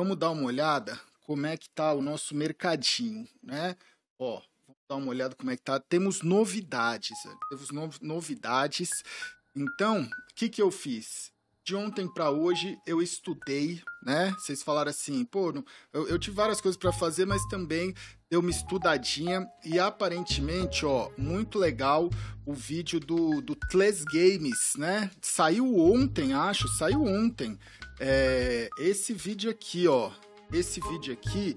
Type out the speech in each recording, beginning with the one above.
Vamos dar uma olhada como é que tá o nosso mercadinho, né? Ó, vamos dar uma olhada como é que tá. Temos novidades, temos novidades. Então, o que que eu fiz? de ontem para hoje eu estudei, né? Vocês falaram assim, pô, eu, eu tive várias coisas para fazer, mas também deu uma estudadinha e aparentemente, ó, muito legal o vídeo do, do Tles Games, né? Saiu ontem, acho, saiu ontem. É, esse vídeo aqui, ó, esse vídeo aqui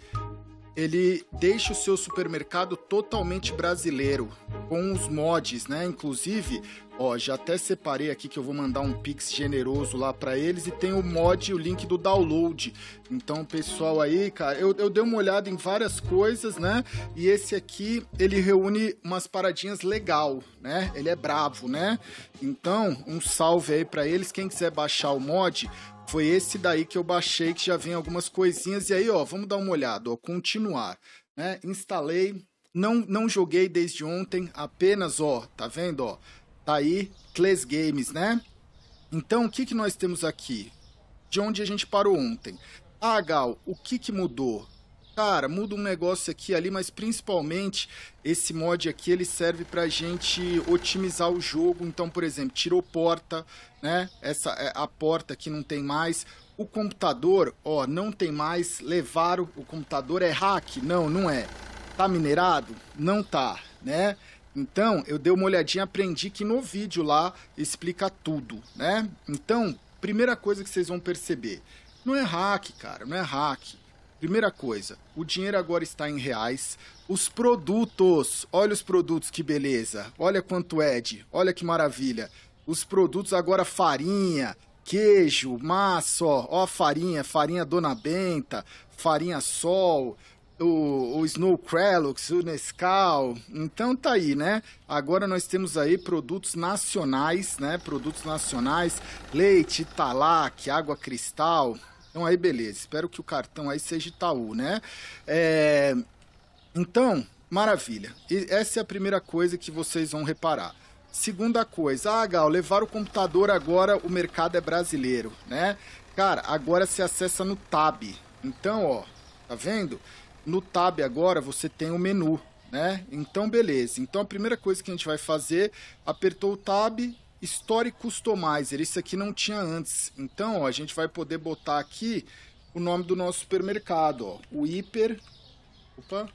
ele deixa o seu supermercado totalmente brasileiro, com os mods, né? Inclusive, ó, já até separei aqui que eu vou mandar um pix generoso lá para eles e tem o mod e o link do download. Então, pessoal aí, cara, eu, eu dei uma olhada em várias coisas, né? E esse aqui, ele reúne umas paradinhas legal, né? Ele é bravo, né? Então, um salve aí para eles. Quem quiser baixar o mod, foi esse daí que eu baixei, que já vem algumas coisinhas. E aí, ó, vamos dar uma olhada, ó, continuar. Né? Instalei, não, não joguei desde ontem, apenas, ó, tá vendo, ó? Tá aí, Class Games, né? Então, o que, que nós temos aqui? De onde a gente parou ontem? Ah, Gal, o que, que mudou? cara, muda um negócio aqui ali, mas principalmente esse mod aqui ele serve para gente otimizar o jogo. Então, por exemplo, tirou porta, né? Essa é, a porta aqui não tem mais. O computador, ó, não tem mais. Levaram o computador é hack? Não, não é. Tá minerado? Não tá, né? Então, eu dei uma olhadinha, aprendi que no vídeo lá explica tudo, né? Então, primeira coisa que vocês vão perceber, não é hack, cara, não é hack Primeira coisa, o dinheiro agora está em reais. Os produtos, olha os produtos que beleza. Olha quanto é de, olha que maravilha. Os produtos agora farinha, queijo, massa, ó, ó farinha, farinha Dona Benta, farinha Sol, o, o Snow Krelux, o Nescau. Então tá aí, né? Agora nós temos aí produtos nacionais, né? Produtos nacionais, leite, talac, água cristal, então aí beleza, espero que o cartão aí seja Itaú, né? É... Então, maravilha. E essa é a primeira coisa que vocês vão reparar. Segunda coisa, ah, Gal, levar o computador agora, o mercado é brasileiro, né? Cara, agora se acessa no tab. Então, ó, tá vendo? No tab agora você tem o menu, né? Então, beleza. Então, a primeira coisa que a gente vai fazer, apertou o tab, Story Customizer. Isso aqui não tinha antes. Então, ó, a gente vai poder botar aqui o nome do nosso supermercado, ó, o Hiper, opa,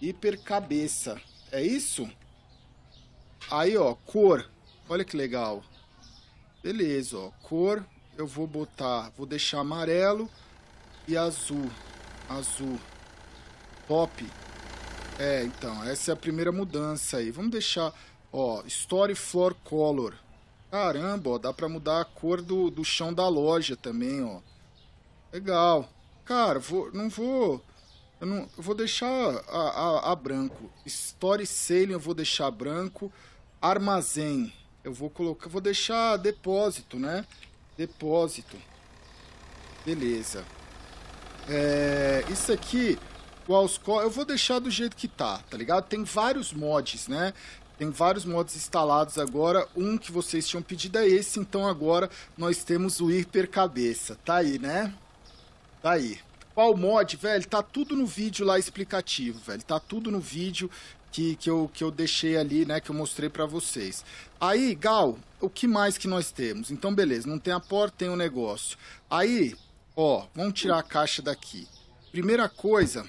Hiper Cabeça. É isso? Aí, ó, cor. Olha que legal. Beleza, ó, cor. Eu vou botar, vou deixar amarelo e azul. Azul. Top. É, então, essa é a primeira mudança aí. Vamos deixar, ó, Story Floor Color. Caramba, ó, dá pra mudar a cor do, do chão da loja também, ó. Legal. Cara, vou, não vou... Eu, não, eu vou deixar a, a, a branco. Story Sailing eu vou deixar branco. Armazém eu vou colocar... Vou deixar depósito, né? Depósito. Beleza. É, isso aqui... Qual, eu vou deixar do jeito que tá, tá ligado? Tem vários mods, né? Tem vários modos instalados agora. Um que vocês tinham pedido é esse, então agora nós temos o hiper cabeça. Tá aí, né? Tá aí. Qual mod, velho? Tá tudo no vídeo lá explicativo, velho. Tá tudo no vídeo que, que, eu, que eu deixei ali, né? Que eu mostrei para vocês. Aí, Gal, o que mais que nós temos? Então, beleza, não tem a porta, tem o um negócio. Aí, ó, vamos tirar a caixa daqui. Primeira coisa,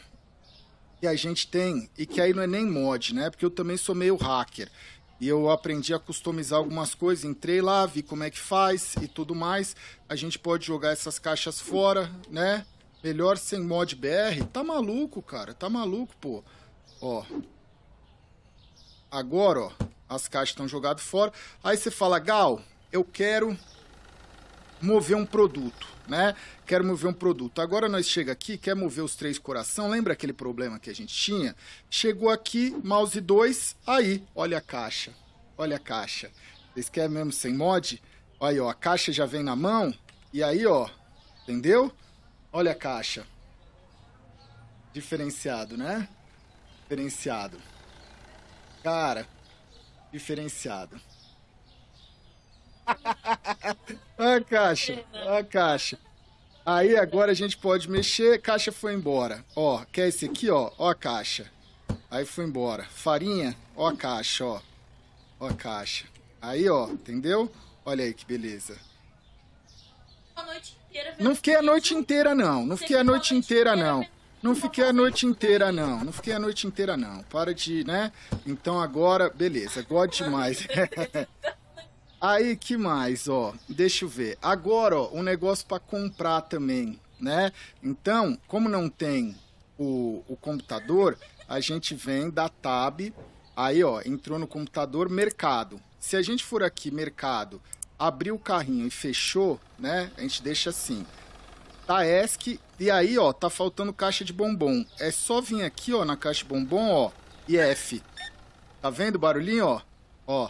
que a gente tem, e que aí não é nem mod, né? Porque eu também sou meio hacker. E eu aprendi a customizar algumas coisas, entrei lá, vi como é que faz e tudo mais. A gente pode jogar essas caixas fora, né? Melhor sem mod BR. Tá maluco, cara. Tá maluco, pô. Ó. Agora, ó. As caixas estão jogadas fora. Aí você fala, Gal, eu quero mover um produto né? Quero mover um produto. Agora nós chega aqui, quer mover os três coração, lembra aquele problema que a gente tinha? Chegou aqui, mouse 2, aí, olha a caixa. Olha a caixa. Vocês querem mesmo sem mod? Aí, ó, a caixa já vem na mão. E aí, ó, entendeu? Olha a caixa. Diferenciado, né? Diferenciado. Cara, diferenciado a caixa, a caixa. Aí agora a gente pode mexer, caixa foi embora. Ó, quer esse aqui, ó, ó a caixa. Aí foi embora. Farinha, ó a caixa, ó. Ó a caixa. Aí, ó, entendeu? Olha aí que beleza. Não fiquei a noite inteira, não. Não fiquei a noite inteira, não. Não fiquei a noite inteira, não. Não fiquei a noite inteira, não. Para de, né? Então agora, beleza. Gosto demais. Aí que mais, ó? Deixa eu ver. Agora, ó, um negócio para comprar também, né? Então, como não tem o, o computador, a gente vem da tab, aí ó, entrou no computador mercado. Se a gente for aqui mercado, abriu o carrinho e fechou, né? A gente deixa assim. Taesc, e aí, ó, tá faltando caixa de bombom. É só vir aqui, ó, na caixa de bombom, ó, e F. Tá vendo o barulhinho, ó? Ó,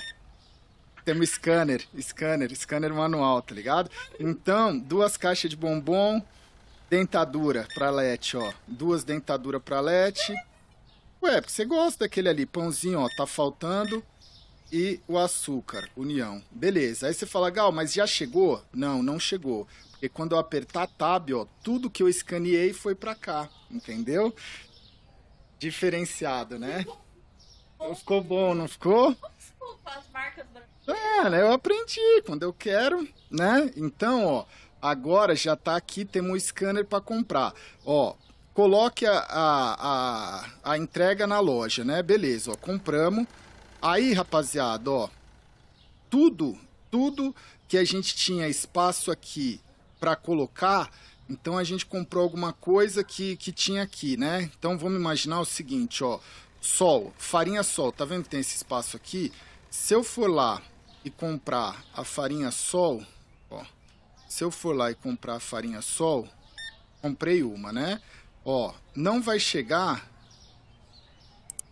temos scanner, scanner, scanner manual, tá ligado? Então, duas caixas de bombom, dentadura pra Lete, ó. Duas dentaduras pra Lete. Ué, porque você gosta daquele ali, pãozinho, ó, tá faltando. E o açúcar, união. Beleza. Aí você fala, Gal, mas já chegou? Não, não chegou. Porque quando eu apertar tab, ó, tudo que eu escaneei foi pra cá, entendeu? Diferenciado, né? Então ficou bom, não ficou? Desculpa, as marcas brancas. É, né? Eu aprendi quando eu quero, né? Então, ó, agora já tá aqui, temos um scanner para comprar. Ó, coloque a, a, a, a, entrega na loja, né? Beleza, ó, compramos. Aí, rapaziada, ó, tudo, tudo que a gente tinha espaço aqui para colocar, então a gente comprou alguma coisa que, que tinha aqui, né? Então vamos imaginar o seguinte, ó, sol, farinha sol, tá vendo que tem esse espaço aqui? Se eu for lá e comprar a farinha sol, ó, se eu for lá e comprar a farinha sol, comprei uma, né? Ó, não vai chegar,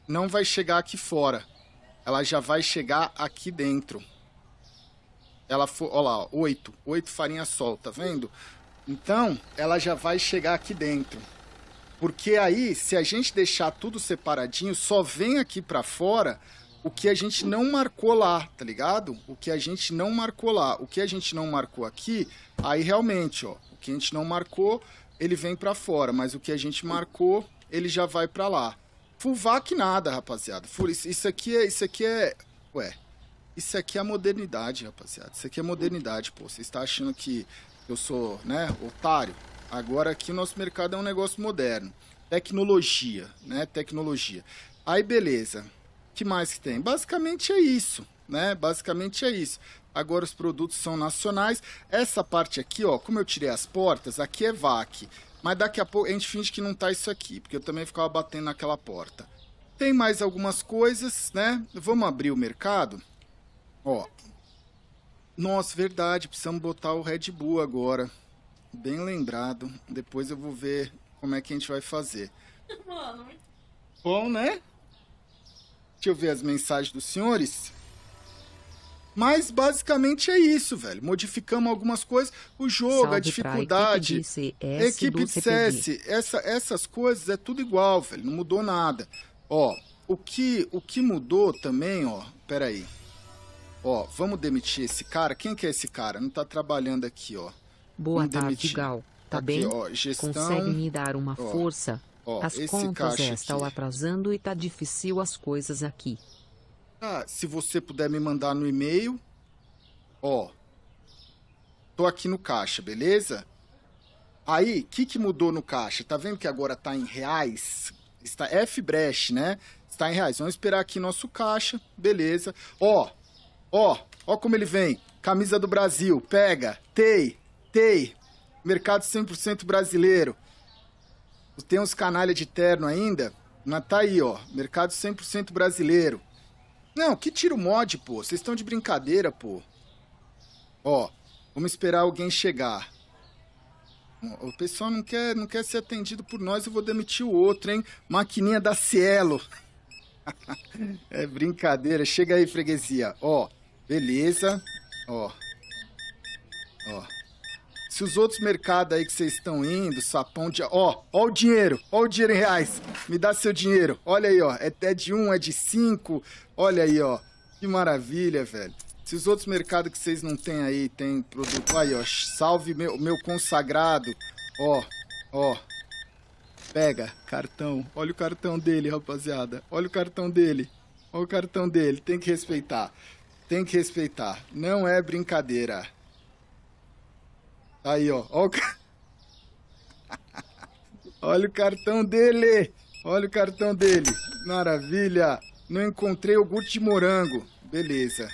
não vai chegar aqui fora. Ela já vai chegar aqui dentro. Ela foi, ó lá, oito oito farinha sol, tá vendo? Então, ela já vai chegar aqui dentro. Porque aí, se a gente deixar tudo separadinho, só vem aqui para fora o que a gente não marcou lá, tá ligado? O que a gente não marcou lá, o que a gente não marcou aqui, aí realmente, ó, o que a gente não marcou, ele vem para fora, mas o que a gente marcou, ele já vai para lá. Fulvac nada, rapaziada. Isso aqui é, isso aqui é, ué. Isso aqui é modernidade, rapaziada. Isso aqui é modernidade, pô. Você está achando que eu sou, né, otário? Agora aqui o nosso mercado é um negócio moderno. Tecnologia, né? Tecnologia. Aí beleza que mais que tem? Basicamente é isso, né? Basicamente é isso. Agora os produtos são nacionais. Essa parte aqui, ó, como eu tirei as portas, aqui é VAC. Mas daqui a pouco a gente finge que não tá isso aqui, porque eu também ficava batendo naquela porta. Tem mais algumas coisas, né? Vamos abrir o mercado. Ó. Nossa, verdade, precisamos botar o Red Bull agora. Bem lembrado. Depois eu vou ver como é que a gente vai fazer. Mano. Bom, né? Deixa eu ver as mensagens dos senhores. Mas basicamente é isso, velho. Modificamos algumas coisas. O jogo, Salve a dificuldade. É equipe de CS, equipe de CS essa, essas coisas é tudo igual, velho. Não mudou nada. Ó, o que, o que mudou também, ó. Pera aí. Ó, vamos demitir esse cara. Quem que é esse cara? Não tá trabalhando aqui, ó. Boa vamos tarde, demitir. Gal. Tá aqui, bem? Ó, gestão, Consegue me dar uma ó. força? Ó, as contas é, estão atrasando e tá difícil as coisas aqui. Ah, se você puder me mandar no e-mail. Ó. Tô aqui no caixa, beleza? Aí, o que, que mudou no caixa? Tá vendo que agora tá em reais? Está F né? Está em reais. Vamos esperar aqui nosso caixa, beleza? Ó, ó, ó como ele vem. Camisa do Brasil, pega, TEI, TEI, mercado 100% brasileiro. Tem uns canalha de terno ainda, mas tá aí, ó. Mercado 100% brasileiro. Não, que tiro mod, pô. Vocês estão de brincadeira, pô. Ó, vamos esperar alguém chegar. O pessoal não quer, não quer ser atendido por nós, eu vou demitir o outro, hein? Maquininha da Cielo. é brincadeira. Chega aí, freguesia. Ó, beleza. Ó. Ó. Se os outros mercados aí que vocês estão indo, sapão de. Ó, ó o dinheiro, ó o dinheiro em reais. Me dá seu dinheiro. Olha aí, ó. É, é de um, é de cinco. Olha aí, ó. Que maravilha, velho. Se os outros mercados que vocês não têm aí, tem produto. Aí, ó. Salve meu, meu consagrado. Ó, ó. Pega, cartão. Olha o cartão dele, rapaziada. Olha o cartão dele. Olha o cartão dele. Tem que respeitar. Tem que respeitar. Não é brincadeira. Aí, ó. ó o... Olha o cartão dele. Olha o cartão dele. Maravilha. Não encontrei o Gucci Morango. Beleza.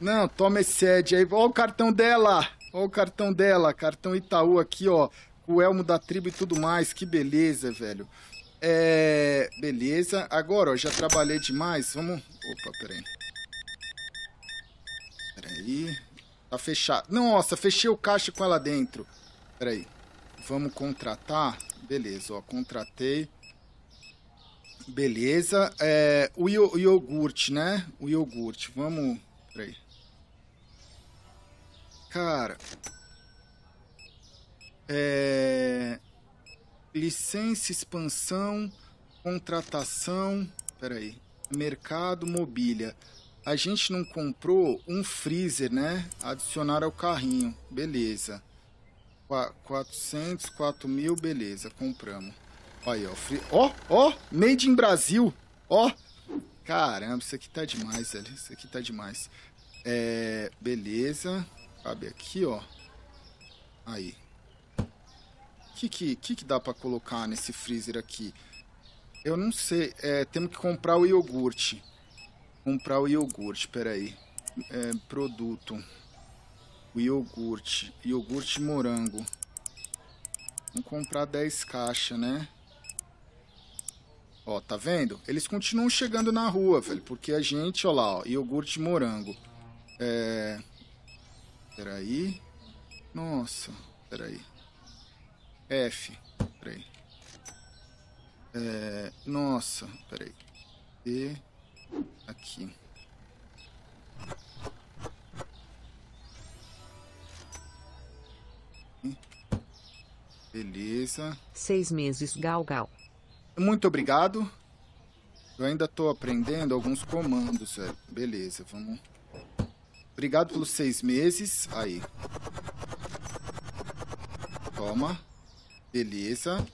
Não, toma esse sede aí. Olha o cartão dela. Olha o cartão dela. Cartão Itaú aqui, ó. Com o elmo da tribo e tudo mais. Que beleza, velho. É... Beleza. Agora, ó. Já trabalhei demais. Vamos... Opa, peraí. Peraí. Tá fechado. Nossa, fechei o caixa com ela dentro. Peraí. Vamos contratar? Beleza, ó. Contratei. Beleza. É, o iogurte, né? O iogurte. Vamos... Peraí. Cara... É... Licença, expansão, contratação... Peraí. Mercado, mobília a gente não comprou um freezer, né? Adicionar ao carrinho, beleza. 400, 4 mil, beleza, compramos. Aí, ó, free... ó, ó, made in Brasil, ó. Caramba, isso aqui tá demais, velho, isso aqui tá demais. É, beleza, cabe aqui, ó. Aí. O que que, que que dá pra colocar nesse freezer aqui? Eu não sei, é, temos que comprar o iogurte comprar o iogurte, peraí. É, produto. O iogurte. Iogurte morango. Vamos comprar 10 caixas, né? Ó, tá vendo? Eles continuam chegando na rua, velho. Porque a gente, ó lá, ó. Iogurte morango. É... Peraí. Nossa, peraí. F. Peraí. É... Nossa, peraí. E aqui. Hum. Beleza. Seis meses, Gal Gal. Muito obrigado. Eu ainda tô aprendendo alguns comandos, velho. Beleza, vamos. Obrigado pelos seis meses. Aí. Toma. Beleza.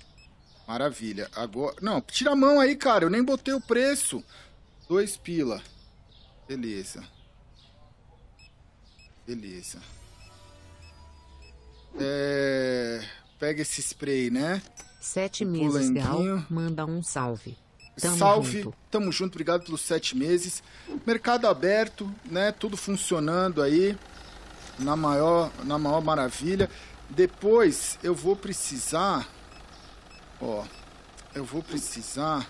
Maravilha. Agora. Não, tira a mão aí, cara. Eu nem botei o preço. Dois pila. Beleza. Beleza. É... Pega esse spray, né? Sete o meses, Gal. Manda um salve. Tamo salve. Junto. Tamo junto. Obrigado pelos sete meses. Mercado aberto, né? Tudo funcionando aí. Na maior, na maior maravilha. Depois eu vou precisar... Ó, eu vou precisar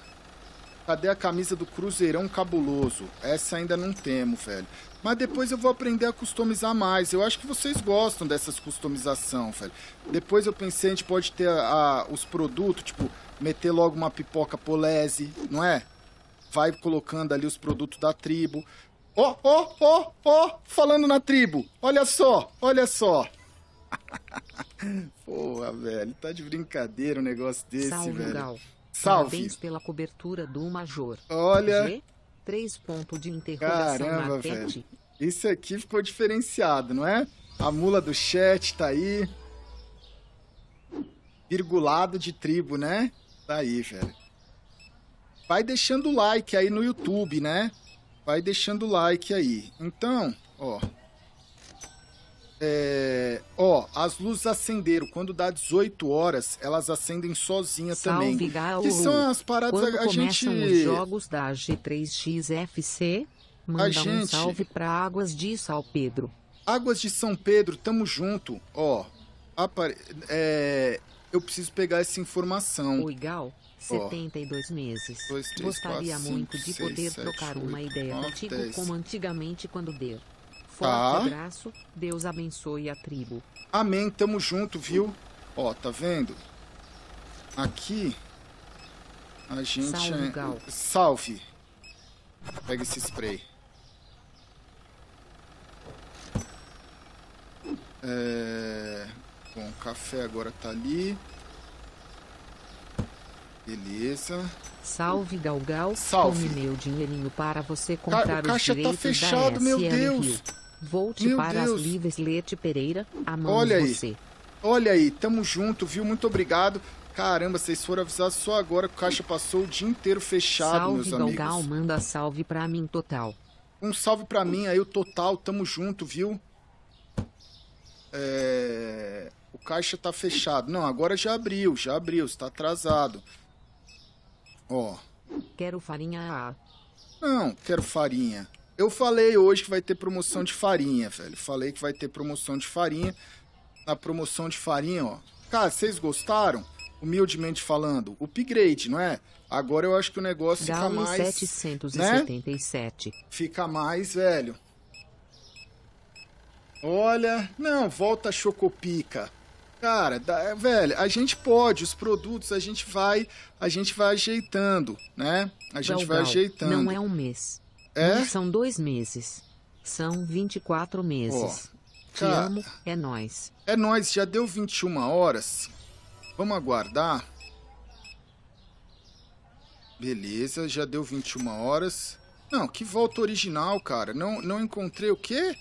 Cadê a camisa do Cruzeirão Cabuloso? Essa ainda não temos, velho. Mas depois eu vou aprender a customizar mais. Eu acho que vocês gostam dessas customização, velho. Depois eu pensei, a gente pode ter a, ah, os produtos, tipo, meter logo uma pipoca polese, não é? Vai colocando ali os produtos da tribo. Ó, ó, ó, ó, falando na tribo. Olha só, olha só. Porra, velho, tá de brincadeira um negócio desse, Salve, velho. Gal. Salve. Parabéns pela cobertura do Major. Olha. três pontos de interrogação Caramba, na velho. Isso aqui ficou diferenciado, não é? A mula do chat tá aí. Virgulado de tribo, né? Tá aí, velho. Vai deixando o like aí no YouTube, né? Vai deixando o like aí. Então, ó, é, ó, as luzes acenderam. Quando dá 18 horas, elas acendem sozinha Salve, também. Galo. Que são as paradas Quando a, a começam gente... os jogos da G3XFC, manda gente... um salve para Águas de São Pedro. Águas de São Pedro, tamo junto. Ó, apare... é... eu preciso pegar essa informação. Oi, Gal. 72 meses. Dois, três, Gostaria quatro, muito cinco, de poder seis, trocar sete, uma ideia contigo como antigamente quando deu. Forte tá. abraço, Deus abençoe a tribo. Amém, tamo junto, viu? Ó, tá vendo? Aqui a gente Salve, é... Gal. Salve. Pega esse spray. É... Bom, café agora tá ali. Beleza. Salve Galgal, Salve. tome meu dinheirinho para você comprar Ca o caixa os tá direitos tá fechado, meu Deus. Rio. Volte Meu para Deus. as livres, Leite Pereira. Amamos Olha aí. você. Olha aí, tamo junto, viu? Muito obrigado. Caramba, vocês foram avisar só agora que o caixa passou o dia inteiro fechado, salve, meus amigos. Salve, manda salve pra mim, total. Um salve pra mim aí, o total, tamo junto, viu? É... O caixa tá fechado. Não, agora já abriu, já abriu, está atrasado. Ó. Quero farinha. Não, quero farinha. Eu falei hoje que vai ter promoção de farinha, velho. Falei que vai ter promoção de farinha. Na promoção de farinha, ó. Cara, vocês gostaram? Humildemente falando, upgrade, não é? Agora eu acho que o negócio Galo fica mais. 777. Né? Fica mais, velho. Olha, não, volta a Chocopica. Cara, velho, a gente pode, os produtos a gente vai, a gente vai ajeitando, né? A gente vai ajeitando. Não é um mês. É? são dois meses. São 24 meses. Oh, Te amo, é nós. É nós, já deu 21 horas. Vamos aguardar. Beleza, já deu 21 horas. Não, que volta original, cara. Não, não encontrei o quê?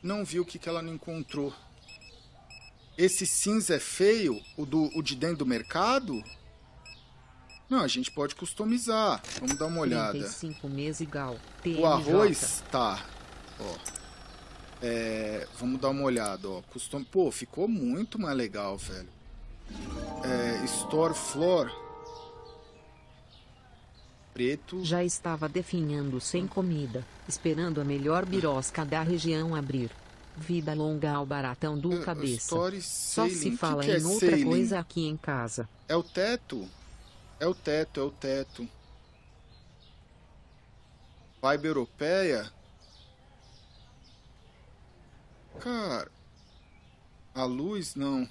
Não vi o que, que ela não encontrou. Esse cinza é feio? O, do, o de dentro do mercado? Não, a gente pode customizar. Vamos dar uma olhada. meses igual. O arroz tá. Ó. É, vamos dar uma olhada, ó. Custom... Pô, ficou muito mais legal, velho. É, store Flor. Preto. Já estava definhando sem comida, esperando a melhor birosca da região abrir. Vida longa ao baratão do uh, cabeça. Só se fala que é em que é outra sailing? coisa aqui em casa. É o teto? É o teto, é o teto. Vibe europeia? Cara. A luz não.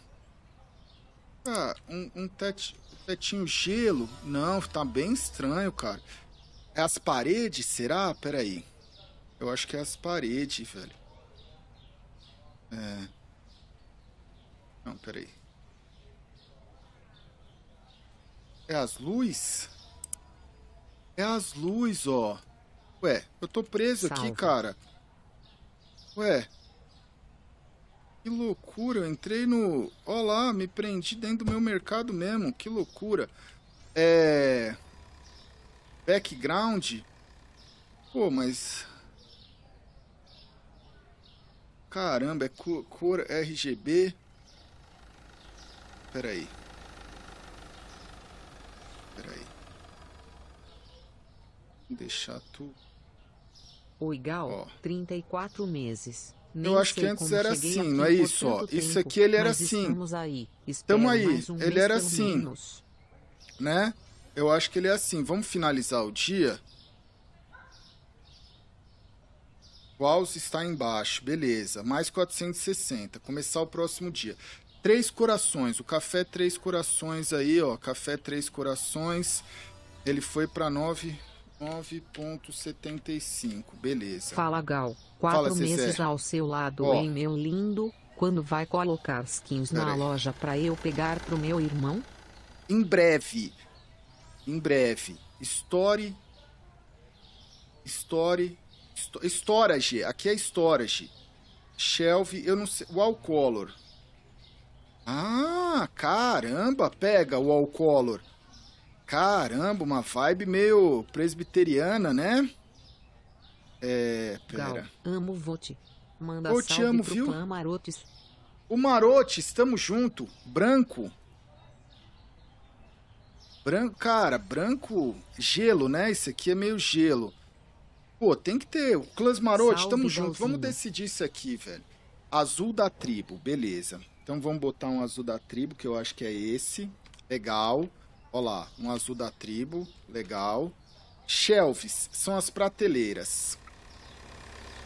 Cara, um, um teto, tetinho gelo? Não, tá bem estranho, cara. É as paredes? Será? Peraí. Eu acho que é as paredes, velho. É. Não, peraí. É as luzes? É as luzes, ó. Ué, eu tô preso Salve. aqui, cara. Ué. Que loucura, eu entrei no... Ó lá, me prendi dentro do meu mercado mesmo, que loucura. É... Background? Pô, mas... Caramba, é cor, cor RGB? Pera aí. Peraí. Deixar tu. O ó. 34 meses. Nem eu acho que antes era assim, não é isso? Ó. Tempo, isso aqui ele era assim. Estamos aí. Estamos aí. Um ele era assim. Menos. Né? Eu acho que ele é assim. Vamos finalizar o dia. O alce está embaixo, beleza. Mais 460. Começar o próximo dia. Três Corações, o Café Três Corações aí, ó, Café Três Corações, ele foi para 9.75, beleza. Fala Gal, quatro Fala, meses ao seu lado, ó. hein, meu lindo? Quando vai colocar skins Pera na aí. loja para eu pegar pro meu irmão? Em breve. Em breve. Story Story Storage, aqui é Storage. Shelf, eu não sei, Wall Color. Ah, caramba, pega o Color. Caramba, uma vibe meio presbiteriana, né? É, pera. Gal, amo Vote. Manda Eu te amo, viu? Clã Marotes. O Marote, estamos junto. Branco. Branco, cara, branco, gelo, né? Isso aqui é meio gelo. Pô, tem que ter. O Clãs Marote, estamos tamo junto. Vamos decidir isso aqui, velho. Azul da tribo, beleza. Então vamos botar um azul da tribo, que eu acho que é esse. Legal. Olha lá, um azul da tribo. Legal. Shelves são as prateleiras.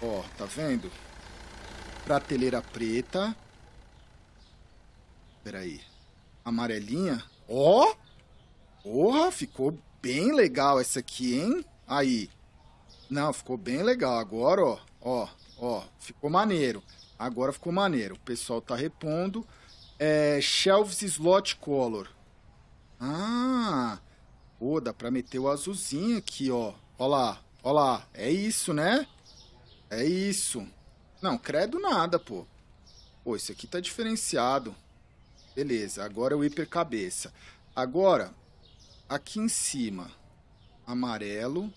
Ó, tá vendo? Prateleira preta. Peraí. Amarelinha. Ó! Porra, ficou bem legal essa aqui, hein? Aí. Não, ficou bem legal. Agora, ó. Ó, ó. Ficou maneiro. Agora ficou maneiro. O pessoal tá repondo. É, Shelves Slot Color. Ah, pô, dá pra meter o azulzinho aqui, ó. Ó lá, ó lá. É isso, né? É isso. Não, credo nada, pô. Pô, isso aqui tá diferenciado. Beleza, agora é o hiper cabeça. Agora, aqui em cima, amarelo,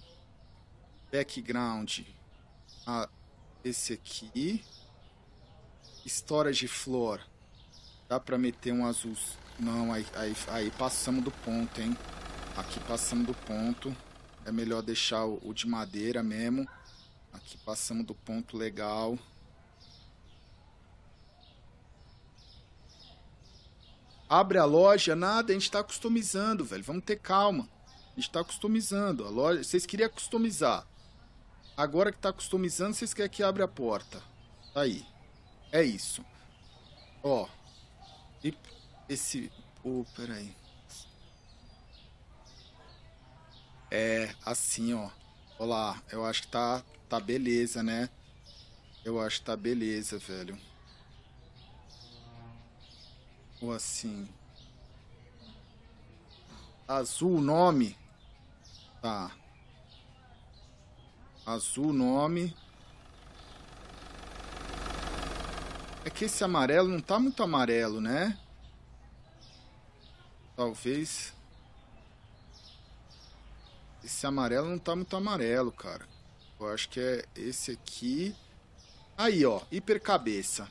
background, ah, esse aqui, Storage de flor. Dá pra meter um azul. Não, aí, aí, aí passamos do ponto, hein? Aqui passamos do ponto. É melhor deixar o, o de madeira mesmo. Aqui passamos do ponto legal. Abre a loja, nada, a gente tá customizando, velho. Vamos ter calma. A gente tá customizando. A loja. Vocês queriam customizar. Agora que tá customizando, vocês querem que abra a porta. Tá aí. É isso. Ó. E esse. Pô, oh, peraí. É, assim, ó. Olá, eu acho que tá, tá beleza, né? Eu acho que tá beleza, velho. Ou assim. Azul nome. Tá. Azul nome. É que esse amarelo não tá muito amarelo, né? Talvez. Esse amarelo não tá muito amarelo, cara. Eu acho que é esse aqui. Aí, ó. Hipercabeça.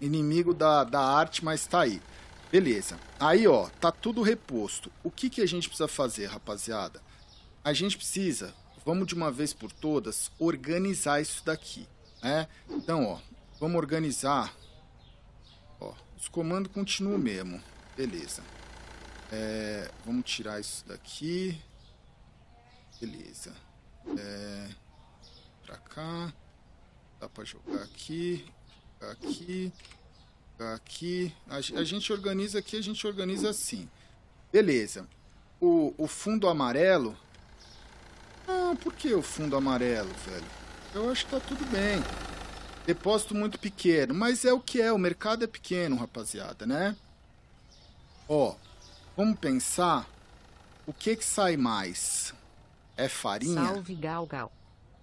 Inimigo da, da arte, mas tá aí. Beleza. Aí, ó. Tá tudo reposto. O que, que a gente precisa fazer, rapaziada? A gente precisa, vamos de uma vez por todas, organizar isso daqui. Né? Então, ó Vamos organizar. Ó, os comandos continuam mesmo. Beleza. É, vamos tirar isso daqui. Beleza. É, pra cá. Dá pra jogar aqui. Jogar aqui. Jogar aqui. A, a gente organiza aqui, a gente organiza assim. Beleza. O, o fundo amarelo... Ah, por que o fundo amarelo, velho? Eu acho que tá tudo bem. Depósito muito pequeno, mas é o que é, o mercado é pequeno, rapaziada, né? Ó, vamos pensar o que que sai mais? É farinha? Salve, Gal Gal.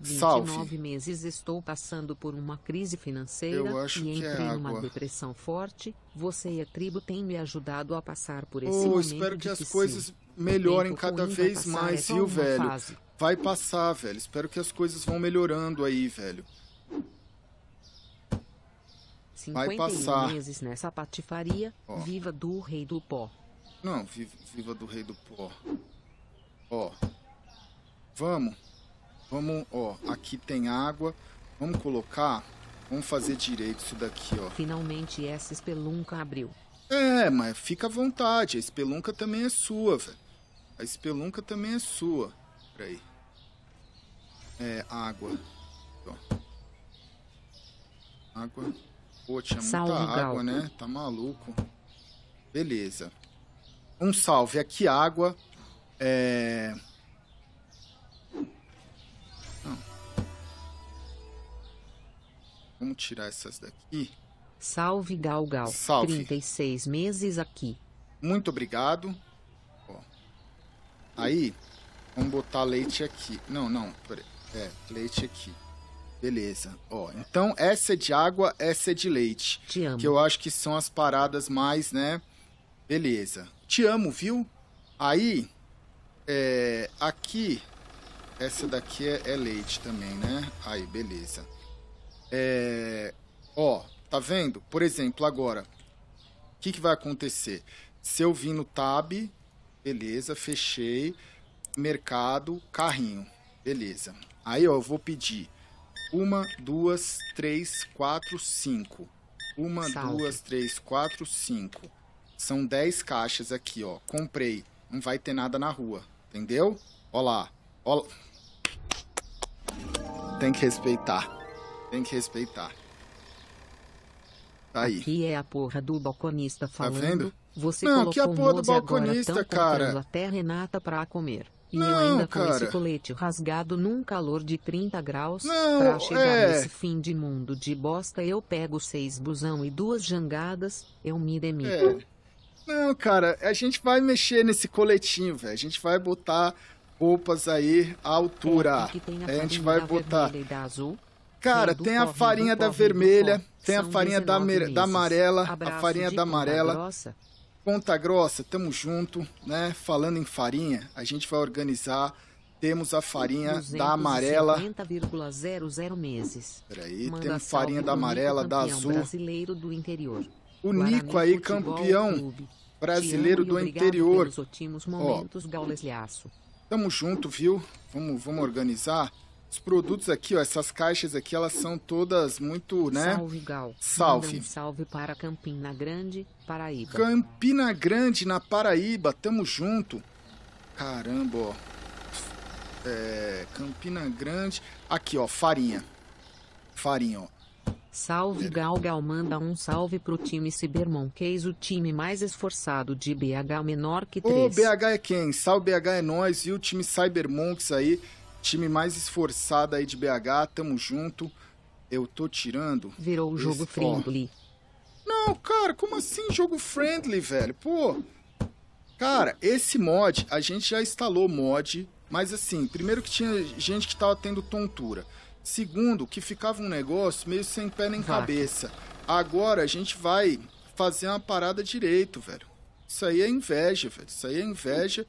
29 Salve. meses estou passando por uma crise financeira e é entrei é numa depressão forte. Você e a tribo têm me ajudado a passar por esse oh, momento espero que difícil. as coisas melhorem cada vez é mais, viu, velho? Fase. Vai passar, velho. Espero que as coisas vão melhorando aí, velho. 51 meses nessa patifaria. Ó. Viva do rei do pó. Não, viva, viva do rei do pó. Ó. Vamos. Vamos, ó. Aqui tem água. Vamos colocar. Vamos fazer direito isso daqui, ó. Finalmente essa espelunca abriu. É, mas fica à vontade. A espelunca também é sua, velho. A espelunca também é sua. Peraí. É, água. Ó. Água. Pô, tinha é muita salve, água, Galco. né? Tá maluco. Beleza. Um salve aqui, água. É... Não. Vamos tirar essas daqui. Salve, Galgal. Salve. 36 meses aqui. Muito obrigado. Ó. Aí, vamos botar leite aqui. Não, não. É, leite aqui. Beleza. Ó, então essa é de água, essa é de leite. Te amo. Que eu acho que são as paradas mais, né? Beleza. Te amo, viu? Aí, é, aqui, essa daqui é, é, leite também, né? Aí, beleza. É, ó, tá vendo? Por exemplo, agora, o que, que vai acontecer? Se eu vim no tab, beleza, fechei, mercado, carrinho, beleza. Aí, ó, eu vou pedir uma, duas, três, quatro, cinco. Uma, Salve. duas, três, quatro, cinco. São dez caixas aqui, ó. Comprei. Não vai ter nada na rua. Entendeu? Ó lá. Ó lá. Tem que respeitar. Tem que respeitar. Tá aí. Aqui é a porra do balconista falando. Tá vendo? Você não, que é a porra do balconista, cara. Até Renata pra comer. E não, eu ainda com esse colete rasgado num calor de 30 graus. Não, pra chegar é... nesse fim de mundo de bosta, eu pego seis busão e duas jangadas, eu me demito. É. Não, cara, a gente vai mexer nesse coletinho, velho. A gente vai botar roupas aí à altura. É, a, a, gente vai botar. Azul, cara, tem a farinha da vermelha, tem a farinha da, da amarela, a farinha da amarela. Grossa, Ponta Grossa, tamo junto, né? Falando em farinha, a gente vai organizar. Temos a farinha da amarela. 50,00 meses. Peraí, Manda temos farinha da amarela, da azul. Brasileiro do interior. O Nico aí, Futebol campeão Clube. brasileiro do interior. Ó, tamo junto, viu? Vamos, vamos organizar. Os produtos aqui, ó, essas caixas aqui, elas são todas muito, né? Salve, Gal. Salve. Um salve para Campina Grande, Paraíba. Campina Grande, na Paraíba, tamo junto. Caramba, ó. É, Campina Grande. Aqui, ó, farinha. Farinha, ó. Salve Gal Gal manda um salve pro time Cybermonkeys, o time mais esforçado de BH menor que 3. Ô, BH é quem? Salve BH é nós e o time Cybermonks aí Time mais esforçado aí de BH, tamo junto. Eu tô tirando. Virou o jogo esse... friendly. Não, cara, como assim jogo friendly, velho? Pô. Cara, esse mod, a gente já instalou mod, mas assim, primeiro que tinha gente que tava tendo tontura. Segundo, que ficava um negócio meio sem pé nem cabeça. Agora a gente vai fazer uma parada direito, velho. Isso aí é inveja, velho. Isso aí é inveja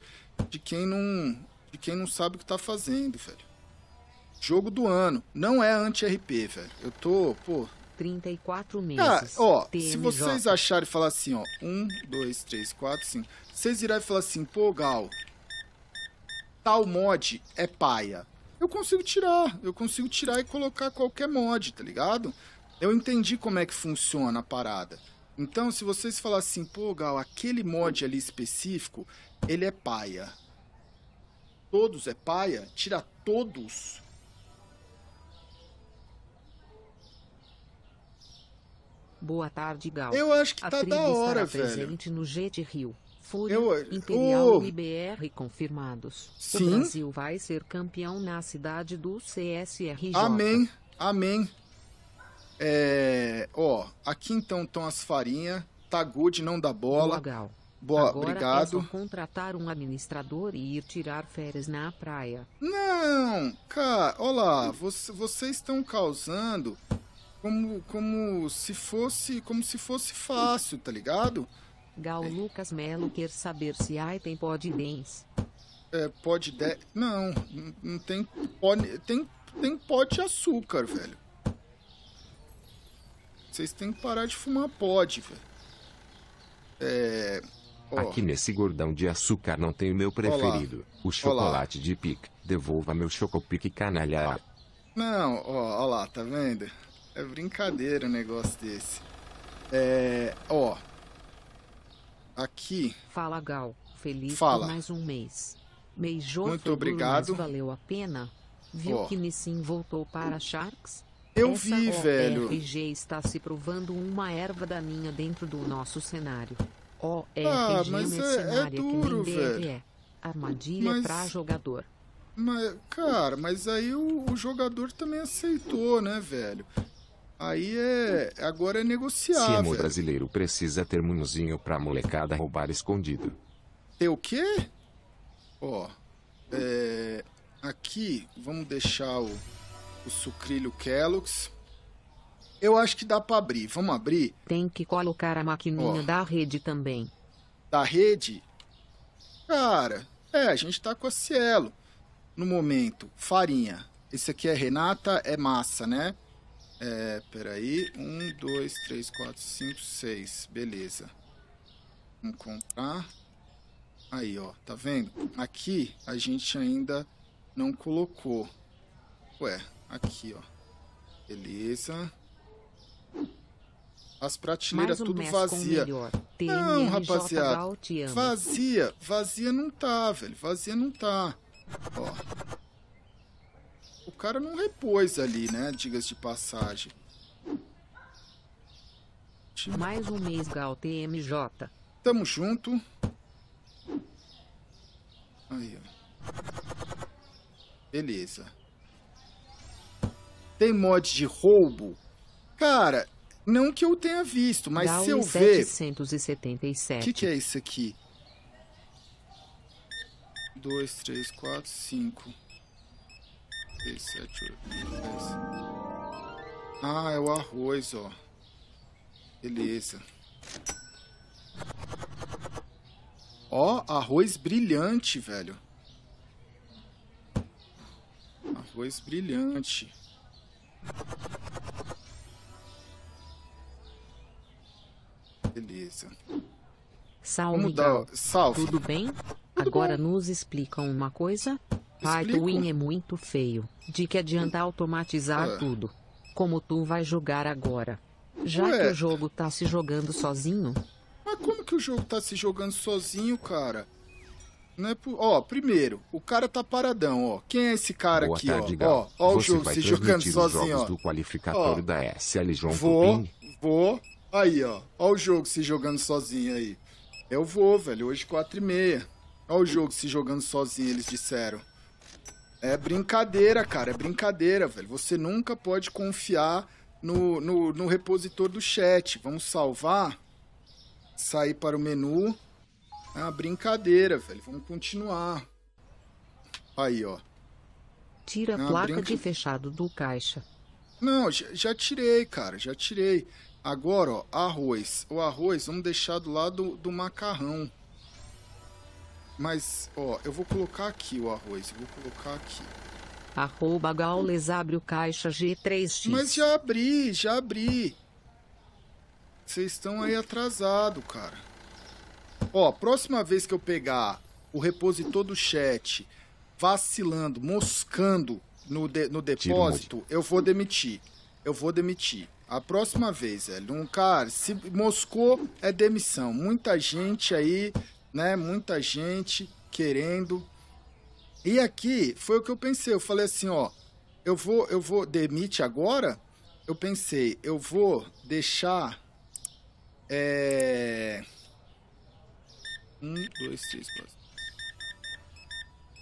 de quem não quem não sabe o que tá fazendo, velho. Jogo do ano. Não é anti-RP, velho. Eu tô, pô. 34 ah, meses. Ah, ó, TMJ. se vocês acharem e falar assim, ó. 1, 2, 3, 4, 5. Vocês e falar assim, pô, Gal. Tal mod é paia. Eu consigo tirar. Eu consigo tirar e colocar qualquer mod, tá ligado? Eu entendi como é que funciona a parada. Então, se vocês falar assim, pô, Gal, aquele mod ali específico, ele é paia todos é paia, tira todos. Boa tarde, Gal. Eu acho que a tá da hora, velho. no GT Rio. Fúria, eu, Imperial oh. e BR confirmados. Sim. O Brasil vai ser campeão na cidade do CSRJ. Amém. Amém. É, ó, aqui então estão as farinhas. Tá good, não dá bola. Legal. Boa, Agora obrigado. É só contratar um administrador e ir tirar férias na praia. Não, cara, olá, você, vocês estão causando como como se fosse como se fosse fácil, tá ligado? Gal Lucas Melo quer saber se pó pode bens. É, pode de... Não, não tem pode tem tem pote de açúcar, velho. Vocês têm que parar de fumar pote velho. É, Oh. Aqui nesse gordão de açúcar não tem o meu preferido, Olá. o chocolate Olá. de pique. Devolva meu chocopique canalha. Ah. Não, ó, ó lá, tá vendo? É brincadeira um negócio desse. É, ó. Aqui. Fala, Gal. Feliz Fala. mais um mês. Beijou Muito obrigado. valeu a pena. Viu que Nissin voltou para Sharks? Eu Essa vi, ORG velho. está se provando uma erva daninha dentro do nosso cenário. O é ah, mas é, é duro, velho. É. Armadilha mas... pra jogador. Mas, cara, mas aí o, o, jogador também aceitou, né, velho? Aí é. Agora é negociável. o brasileiro precisa ter munhozinho pra molecada roubar escondido. Ter é o quê? Ó. É, aqui, vamos deixar o, o sucrilho Kellogg's. Eu acho que dá para abrir. Vamos abrir? Tem que colocar a maquininha da rede também. Da rede? Cara, é, a gente tá com a Cielo. No momento, farinha. Esse aqui é Renata, é massa, né? É, peraí. Um, dois, três, quatro, cinco, seis. Beleza. Vamos comprar. Aí, ó. Tá vendo? Aqui a gente ainda não colocou. Ué, aqui, ó. Beleza. As prateleiras um tudo vazia. Não, rapaziada. Vazia, vazia não tá, velho. Vazia não tá. Ó. O cara não repôs ali, né? Digas de passagem. Mais um mês Gal TMJ. Tamo junto. Aí, ó. Beleza. Tem mod de roubo? Cara, não que eu tenha visto, mas Down se eu 777. ver... O que, que é isso aqui? 2, 3, 4, 5, 6, 7, 8, 10. Ah, é o arroz, ó. Beleza. Ó, arroz brilhante, velho. Arroz brilhante. Beleza. Salve, mudar... Salve. Tudo bem? Agora nos explicam uma coisa? Python é muito feio. De que adianta hum. automatizar ah. tudo? Como tu vai jogar agora? Já Ué. que o jogo tá se jogando sozinho? Mas como que o jogo tá se jogando sozinho, cara? Não é por... Ó, primeiro, o cara tá paradão, ó. Quem é esse cara Boa aqui, tarde, ó? Ó, ó o jogo se jogando sozinho, ó. do qualificatório ó. da SL João Vou, vou. Aí, ó. Ó o jogo se jogando sozinho aí. Eu vou, velho. Hoje, quatro e meia. Ó o jogo se jogando sozinho, eles disseram. É brincadeira, cara. É brincadeira, velho. Você nunca pode confiar no, no, no repositor do chat. Vamos salvar. Sair para o menu. É uma brincadeira, velho. Vamos continuar. Aí, ó. Tira a é placa brinca... de fechado do caixa. Não, já, já tirei, cara. Já tirei. Agora, ó, arroz. O arroz vamos deixar do lado do macarrão. Mas, ó, eu vou colocar aqui o arroz. Vou colocar aqui. Arroba Gaules abre o caixa G3X. Mas já abri, já abri. Vocês estão aí atrasado, cara. Ó, próxima vez que eu pegar o repositor do chat vacilando, moscando no, de, no depósito, eu vou demitir. Eu vou demitir. A próxima vez, velho. Um cara, se Moscou é demissão. Muita gente aí, né? Muita gente querendo. E aqui foi o que eu pensei. Eu falei assim, ó, eu vou, eu vou demite agora. Eu pensei, eu vou deixar. É... Um, dois, três, quatro.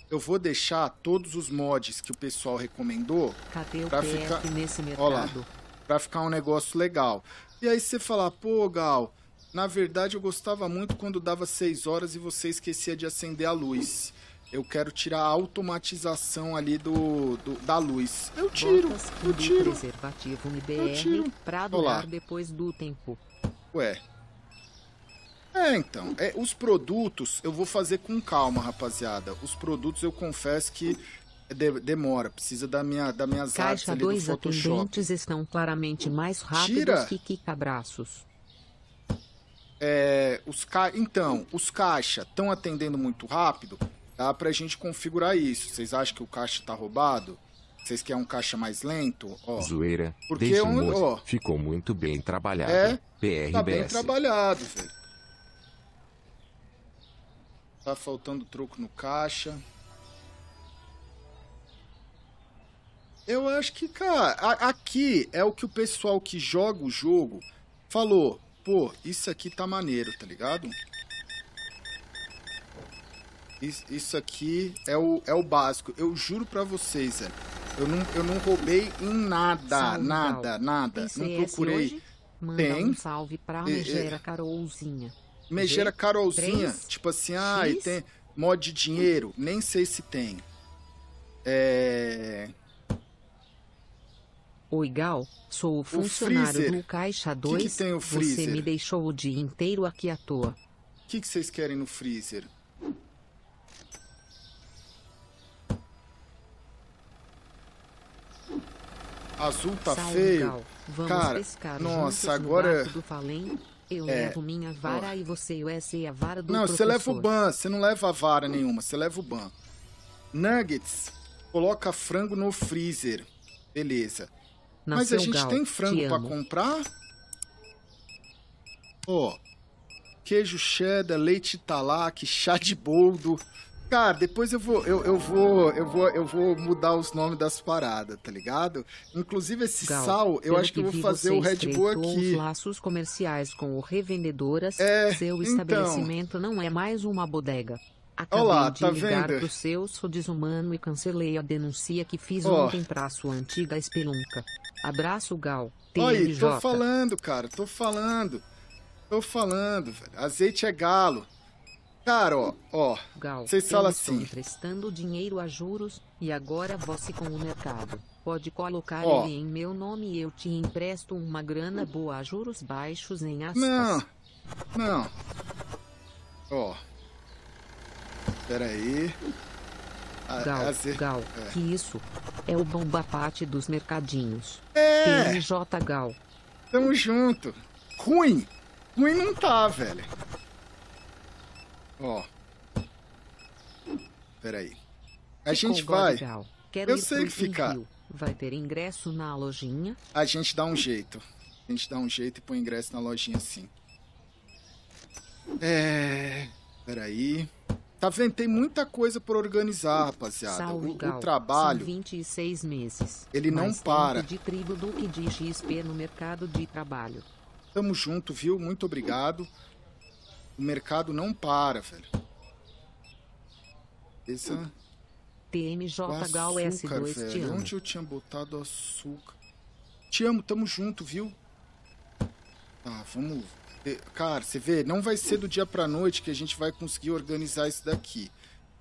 Eu vou deixar todos os mods que o pessoal recomendou. Cadê o PF ficar... nesse mercado? Olha lá para ficar um negócio legal. E aí você falar, pô, Gal, na verdade eu gostava muito quando dava 6 horas e você esquecia de acender a luz. Eu quero tirar a automatização ali do, do da luz. Eu tiro, eu tiro. Preservativo IBR eu tiro. pra durar depois do tempo. Ué, é, então. É, os produtos eu vou fazer com calma, rapaziada. Os produtos eu confesso que de, demora, precisa da minha, da minhas Caixa artes dois atendentes estão claramente mais rápidos Tira. que quica-braços. É, os ca... Então, os caixa estão atendendo muito rápido, dá pra gente configurar isso. Vocês acham que o caixa tá roubado? Vocês querem um caixa mais lento? Ó, Zoeira, porque deixa um, ó, ficou muito bem trabalhado. É, PRBS. tá bem trabalhado, velho. Tá faltando troco no caixa. Eu acho que, cara, a, aqui é o que o pessoal que joga o jogo falou. Pô, isso aqui tá maneiro, tá ligado? Isso, isso aqui é o, é o básico. Eu juro pra vocês, velho. Eu não, eu não roubei em nada, nada, nada. Tem não procurei. Manda Tem. um salve pra Megera Carolzinha. Megera Carolzinha, 3? tipo assim, ah, tem mod de dinheiro, nem sei se tem. É... Oi Gal, sou o funcionário o do Caixa 2. Que que tem o freezer? Você me deixou o dia inteiro aqui à toa. O que, que vocês querem no freezer? Azul tá Salve, feio. Gal. Vamos Cara, pescar nossa, agora. No Eu é... levo minha vara oh. e você essa é a vara do Não, professor. você leva o ban, você não leva a vara nenhuma, você leva o ban. Nuggets, coloca frango no freezer. Beleza. Mas a gente Gal, tem frango para comprar? Ó, oh, queijo cheddar, leite talac, chá de boldo. Cara, depois eu vou, eu, eu vou, eu vou, eu vou mudar os nomes das paradas, tá ligado? Inclusive esse Gal, sal, eu acho que, que eu vou fazer o Red Bull aqui. Os laços comerciais com o revendedoras. É, seu então... estabelecimento não é mais uma bodega. Acabei Olá, de tá ligar vendo? pro seu sou desumano e cancelei a denúncia que fiz oh. ontem pra sua antiga espelunca. Abraço, Gal. Oi, tô falando, cara, tô falando. Tô falando, velho. Azeite é galo. Cara, ó, ó. Gal, vocês falam assim. emprestando dinheiro a juros e agora você com o mercado. Pode colocar ó. ele em meu nome e eu te empresto uma grana boa a juros baixos em aspas. Não, não. Ó. Espera aí. Gal, Gal, é. que isso? É o bombapate dos mercadinhos. É. Gal. Tamo junto. Ruim. Ruim não tá, velho. Ó. Espera aí. A Ficou gente vai. Gal. Quero Eu sei que ficar. Rio. Vai ter ingresso na lojinha? A gente dá um jeito. A gente dá um jeito e põe ingresso na lojinha sim. É. Peraí. Tá vendo? Tem muita coisa por organizar, rapaziada. Salve, o, Gal. o trabalho. São 26 meses. Ele não para. De tribo do que de XP no mercado de trabalho. Tamo junto, viu? Muito obrigado. O mercado não para, velho. Essa. É ah. TMJ Gal S2 te amo. Onde eu tinha botado açúcar? Te amo, tamo junto, viu? Tá, vamos. É, cara, você vê, não vai ser do dia pra noite que a gente vai conseguir organizar isso daqui.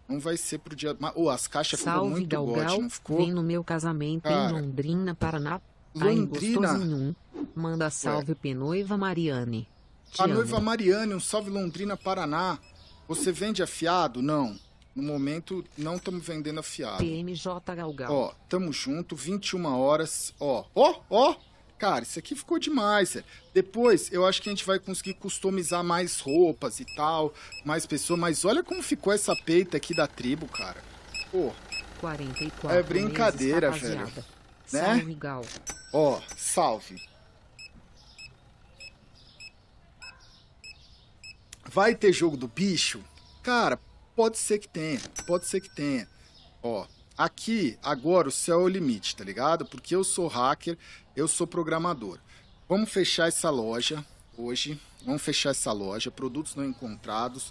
Não vai ser pro dia. Oh, as caixas Salve, muito Galgal, God, não ficou? Vem no meu casamento Cara, em Londrina, Paraná. Londrina. Manda salve é. noiva Mariane. Te a amo. noiva Mariane, um salve Londrina, Paraná. Você vende afiado? Não. No momento, não estamos vendendo afiado. PMJ Galgal. Ó, tamo junto, 21 horas. Ó, ó, ó, cara, isso aqui ficou demais. Sério. Depois, eu acho que a gente vai conseguir customizar mais roupas e tal, mais pessoas. Mas olha como ficou essa peita aqui da tribo, cara. Pô, 44 é brincadeira, meses, velho. Né? Salve, Ó, salve. Vai ter jogo do bicho? Cara, pode ser que tenha. Pode ser que tenha. Ó, aqui, agora, o céu é o limite, tá ligado? Porque eu sou hacker, eu sou programador. Vamos fechar essa loja hoje, vamos fechar essa loja, produtos não encontrados,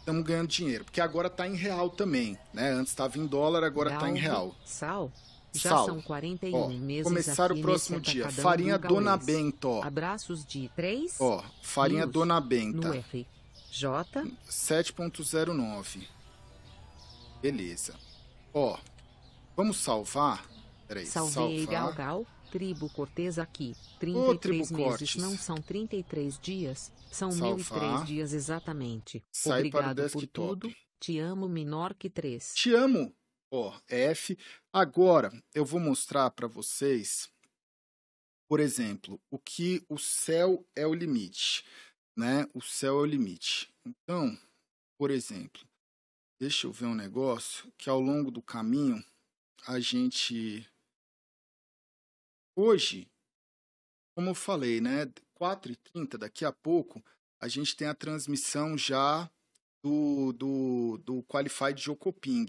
estamos ganhando dinheiro, porque agora está em real também, né? Antes estava em dólar, agora está em real. Sal? Já Sal. são 41 ó, meses Começar o próximo dia. Farinha do Dona Benta, ó. Abraços de 3. Ó, Farinha News, Dona Benta. No F. 7.09. Beleza. Ó, vamos salvar. Peraí, Salvei salvar. Galgal, tribo Cortez aqui. 33 Ô, meses Cortes. não são 33 dias, são salvar. 1003 dias exatamente. Sai Obrigado por tudo. Te amo menor que 3. Te amo. Ó, F. Agora eu vou mostrar para vocês, por exemplo, o que o céu é o limite, né? O céu é o limite. Então, por exemplo, Deixa eu ver um negócio que ao longo do caminho a gente. Hoje, como eu falei, né? 4h30, daqui a pouco, a gente tem a transmissão já do, do, do Qualified jocoping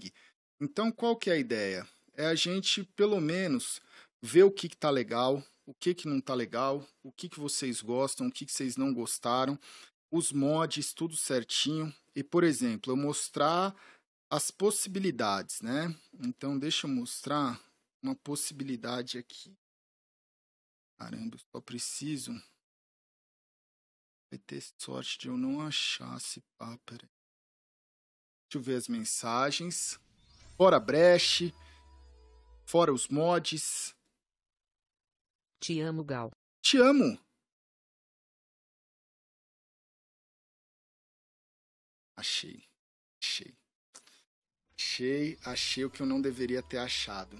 Então, qual que é a ideia? É a gente, pelo menos, ver o que, que tá legal, o que, que não tá legal, o que, que vocês gostam, o que, que vocês não gostaram os mods, tudo certinho. E, por exemplo, eu mostrar as possibilidades, né? Então, deixa eu mostrar uma possibilidade aqui. Caramba, eu só preciso... Vai ter sorte de eu não achar esse ah, Deixa eu ver as mensagens. Fora Breche. Fora os mods. Te amo, Gal. Te amo. Achei. Achei. Achei, achei o que eu não deveria ter achado.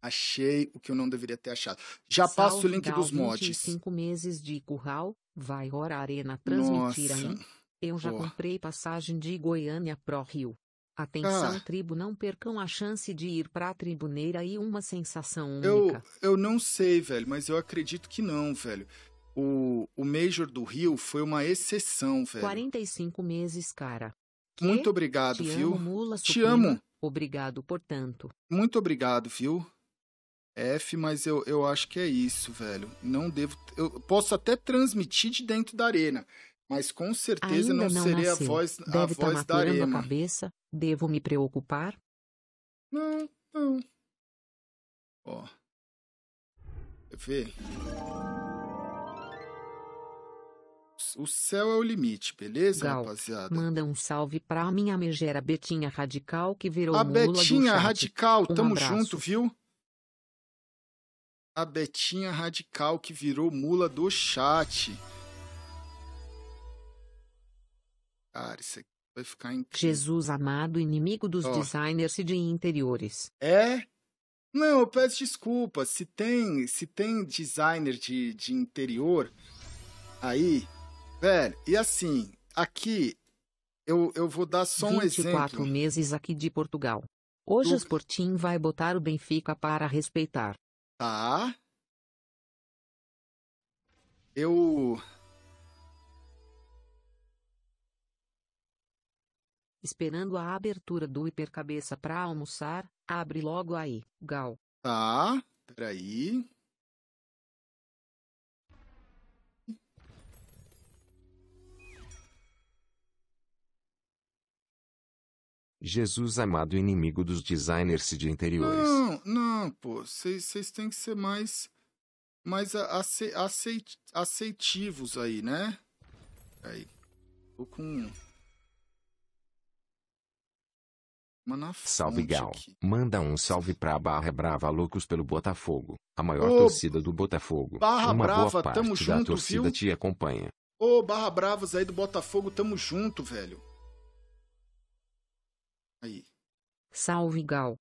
Achei o que eu não deveria ter achado. Já Salve, passo o link Gal, dos mods. cinco meses de curral, vai hora arena transmitir aí. Eu já oh. comprei passagem de Goiânia pro Rio. Atenção, ah. tribo, não percam a chance de ir pra tribuneira e uma sensação única. Eu, eu não sei, velho, mas eu acredito que não, velho. O, o Major do Rio foi uma exceção, velho. 45 meses, cara. Que? Muito obrigado, Te viu? Amo, mula, Te amo. Obrigado, portanto. Muito obrigado, viu? F, mas eu, eu acho que é isso, velho. Não devo. Eu posso até transmitir de dentro da arena, mas com certeza Ainda não, não serei a voz, Deve tá a voz tá da arena. A cabeça. Devo me preocupar? Não, não. Ó. ver? O céu é o limite, beleza, Gal, rapaziada? Manda um salve pra minha megera Betinha Radical que virou A Betinha Radical, um tamo abraço. junto, viu? A Betinha Radical que virou mula do chat. Cara, isso aqui vai ficar incrível. Jesus amado, inimigo dos oh. designers e de interiores. É? Não, eu peço desculpa. Se tem, se tem designer de, de interior aí, Velho, e assim, aqui eu, eu vou dar só um 24 exemplo. 24 meses aqui de Portugal. Hoje Do... o Sporting vai botar o Benfica para respeitar. Tá. Eu. Esperando a abertura do hipercabeça para almoçar, abre logo aí, Gal. Tá, peraí. Jesus amado inimigo dos designers de interiores. Não, não, pô. Vocês têm que ser mais, mais ace, aceit, aceitivos aí, né? Aí. Tô com... salve Gal. Aqui. Manda um salve pra Barra Brava Loucos pelo Botafogo. A maior Ô, torcida do Botafogo. Barra Uma Brava, boa parte tamo da junto, torcida viu? te acompanha. Ô, Barra Bravas aí do Botafogo, tamo junto, velho. Aí. Salve, Gal.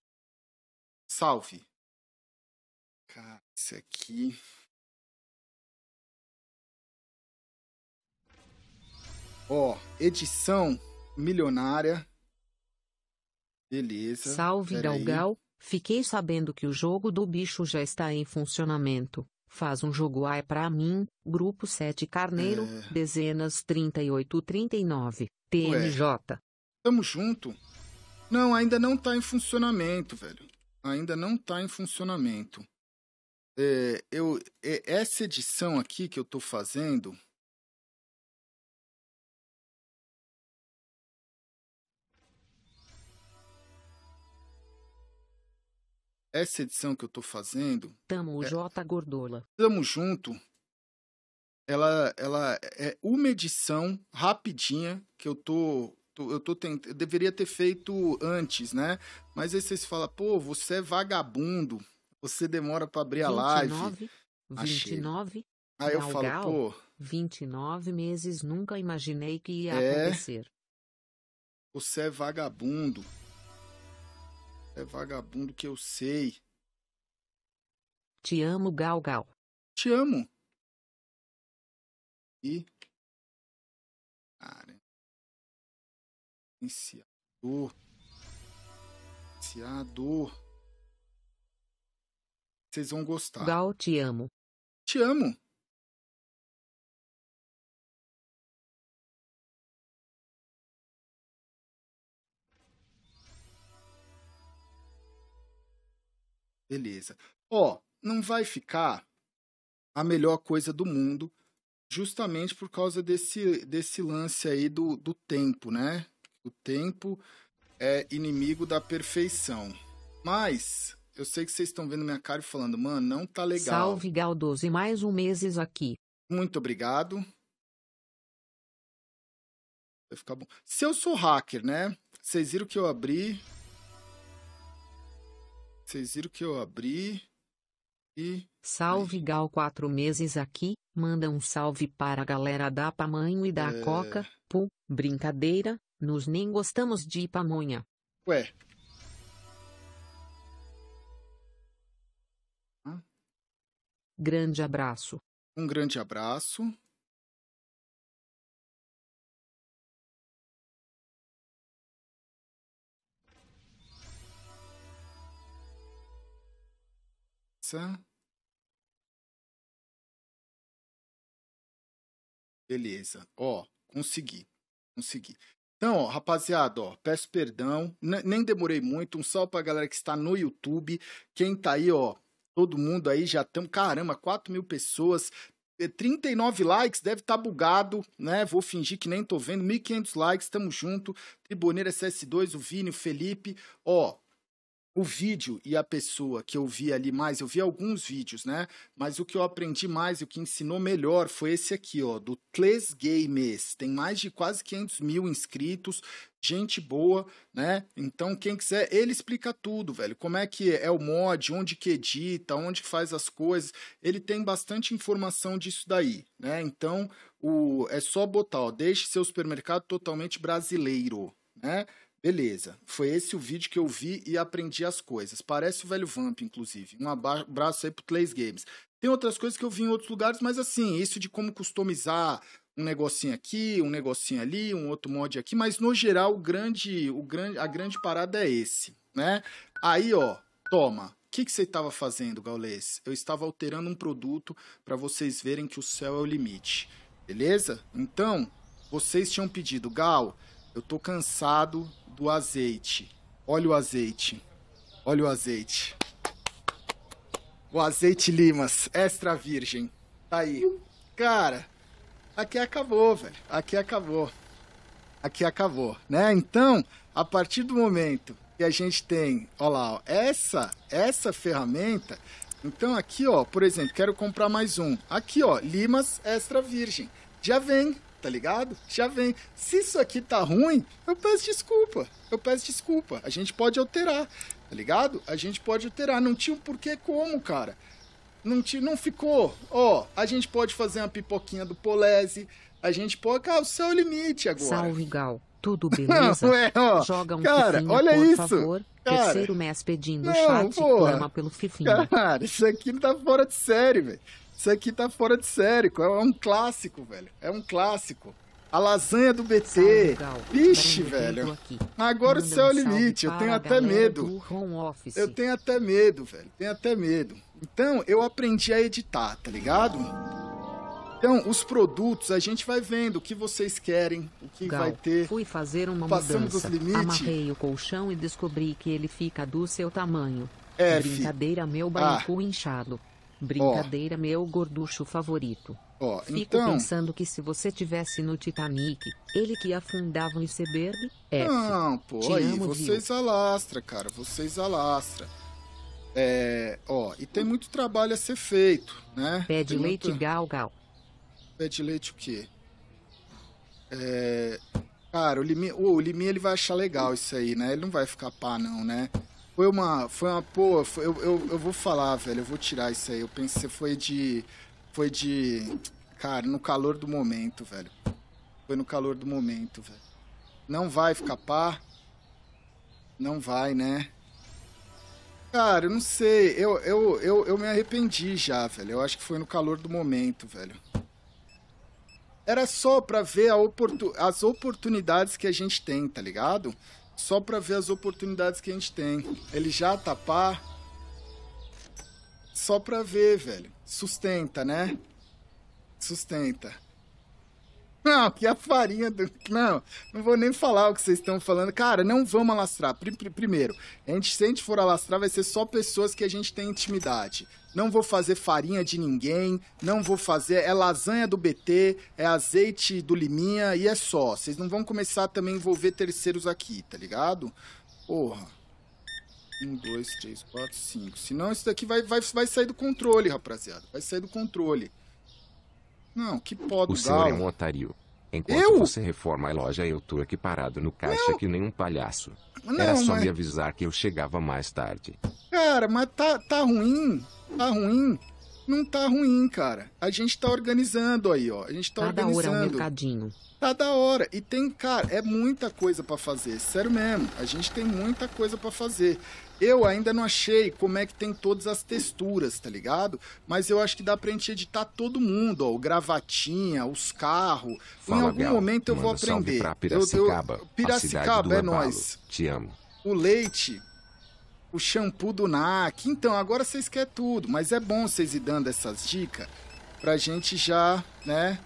Salve. Cara, esse aqui. Ó, edição milionária. Beleza. Salve, Galgal. Fiquei sabendo que o jogo do bicho já está em funcionamento. Faz um jogo AI é pra mim, grupo 7 Carneiro, é... dezenas 3839, TNJ. Ué, tamo junto. Não, ainda não está em funcionamento, velho. Ainda não está em funcionamento. É, eu, é, essa edição aqui que eu estou fazendo. Essa edição que eu estou fazendo. Tamo é, J Gordola. Tamo junto. Ela, ela é uma edição rapidinha que eu tô eu tô tent... eu deveria ter feito antes, né? Mas aí vocês falam, pô, você é vagabundo, você demora para abrir 29, a live. 29, Achei. Aí eu falo, Gal, pô. 29 meses, nunca imaginei que ia é... acontecer. Você é vagabundo. É vagabundo que eu sei. Te amo, Gal Gal. Te amo. E Vivenciar a Vocês vão gostar. Gal, te amo. Te amo. Beleza. Ó, oh, não vai ficar a melhor coisa do mundo, justamente por causa desse, desse lance aí do, do tempo, né? O tempo é inimigo da perfeição. Mas eu sei que vocês estão vendo minha cara e falando, mano, não tá legal. Salve Gal 12 mais um meses aqui. Muito obrigado. Vai ficar bom. Se eu sou hacker, né? Vocês viram que eu abri. Vocês viram que eu abri. E. Salve Aí. Gal, quatro meses aqui. Manda um salve para a galera da Pamanho e da é... Coca. Pô, brincadeira, nós nem gostamos de pamonha. Ué. Grande abraço. Um grande abraço. Beleza. Ó, oh, consegui. Consegui. Então, ó, rapaziada, ó, peço perdão, nem demorei muito. Um salve pra galera que está no YouTube. Quem tá aí, ó, todo mundo aí já estamos, caramba, 4 mil pessoas. 39 eh, likes, deve estar tá bugado, né? Vou fingir que nem tô vendo. 1.500 likes, tamo junto. Triboneiro SS2, o Vini, o Felipe. Ó, o vídeo e a pessoa que eu vi ali mais, eu vi alguns vídeos, né? Mas o que eu aprendi mais, o que ensinou melhor foi esse aqui, ó, do Tles Games. Tem mais de quase 500 mil inscritos, gente boa, né? Então, quem quiser, ele explica tudo, velho. Como é que é o mod, onde que edita, onde que faz as coisas. Ele tem bastante informação disso daí, né? Então, o, é só botar, ó, deixe seu supermercado totalmente brasileiro, né? Beleza, foi esse o vídeo que eu vi e aprendi as coisas. Parece o velho Vamp, inclusive. Um abraço aí pro Clays Games. Tem outras coisas que eu vi em outros lugares, mas assim, isso de como customizar um negocinho aqui, um negocinho ali, um outro mod aqui, mas no geral o grande, o grande, a grande parada é esse, né? Aí, ó, toma. O que, que você estava fazendo, Gaules? Eu estava alterando um produto para vocês verem que o céu é o limite, beleza? Então, vocês tinham pedido, Gal, eu tô cansado do azeite. Olha o azeite. Olha o azeite. O azeite Limas, extra virgem. Tá aí. Cara, aqui acabou, velho. Aqui acabou. Aqui acabou, né? Então, a partir do momento que a gente tem, ó lá, ó, essa, essa ferramenta, então aqui, ó, por exemplo, quero comprar mais um. Aqui, ó, Limas extra virgem. Já vem tá ligado? Já vem. Se isso aqui tá ruim, eu peço desculpa. Eu peço desculpa. A gente pode alterar, tá ligado? A gente pode alterar. Não tinha um porquê como, cara. Não, tinha não ficou. Ó, a gente pode fazer uma pipoquinha do Polese. A gente pode. Cara, o céu é limite agora. Salve, Gal. Tudo beleza? Não, é, ó, Joga um cara, fifinho, olha por isso. favor. Cara, Terceiro mês pedindo não, chat porra, pelo fifinho. Cara, isso aqui não tá fora de série, velho. Isso aqui tá fora de sério, É um clássico, velho. É um clássico. A lasanha do BT. Vixe, velho. Agora o céu é o limite. Eu tenho até medo. Eu tenho até medo, velho. Tenho até medo. Então, eu aprendi a editar, tá ligado? Então, os produtos, a gente vai vendo o que vocês querem, o que Gal, vai ter. Fui fazer uma Passamos mudança. limites. Amarrei o colchão e descobri que ele fica do seu tamanho. É, Brincadeira, meu barco ah. inchado. Brincadeira, oh. meu gorducho favorito. Ó, oh, Fico então... pensando que se você tivesse no Titanic, ele que afundava um iceberg, é. Não, pô, Te aí amo, vocês viu? alastra, cara, vocês alastra. É, ó, e tem muito trabalho a ser feito, né? Pé de tem leite gal gal. Pé de leite o quê? É, cara, o Liminha, o limi ele vai achar legal isso aí, né? Ele não vai ficar pá não, né? Foi uma. Foi uma. Pô, foi, eu, eu, eu vou falar, velho. Eu vou tirar isso aí. Eu pensei, foi de. Foi de. Cara, no calor do momento, velho. Foi no calor do momento, velho. Não vai ficar pá. Não vai, né? Cara, eu não sei. Eu, eu, eu, eu me arrependi já, velho. Eu acho que foi no calor do momento, velho. Era só pra ver oportun... as oportunidades que a gente tem, tá ligado? só para ver as oportunidades que a gente tem. Ele já tapar só para ver, velho. Sustenta, né? Sustenta. Não, que a farinha do. Não, não vou nem falar o que vocês estão falando. Cara, não vamos alastrar. primeiro, a gente, se a gente for alastrar, vai ser só pessoas que a gente tem intimidade. Não vou fazer farinha de ninguém, não vou fazer. É lasanha do BT, é azeite do Liminha e é só. Vocês não vão começar também a envolver terceiros aqui, tá ligado? Porra. Um, dois, três, quatro, cinco. Senão isso daqui vai, vai, vai sair do controle, rapaziada. Vai sair do controle. Não, que pode O senhor é galo. é um otário. Enquanto eu? você reforma a loja, eu tô aqui parado no caixa que nem um palhaço. Não, Era só mas... me avisar que eu chegava mais tarde. Cara, mas tá, tá ruim. Tá ruim. Não tá ruim, cara. A gente tá organizando aí, ó. A gente tá Cada tá organizando. Hora um mercadinho. Tá da hora. E tem, cara, é muita coisa para fazer. Sério mesmo. A gente tem muita coisa para fazer. Eu ainda não achei como é que tem todas as texturas, tá ligado? Mas eu acho que dá pra gente editar todo mundo, ó. O gravatinha, os carros. Em algum momento eu vou aprender. Pra Piracicaba, eu, eu, Piracicaba é nós. Te amo. O leite, o shampoo do NAC. Então, agora vocês querem tudo, mas é bom vocês ir dando essas dicas pra gente já, né,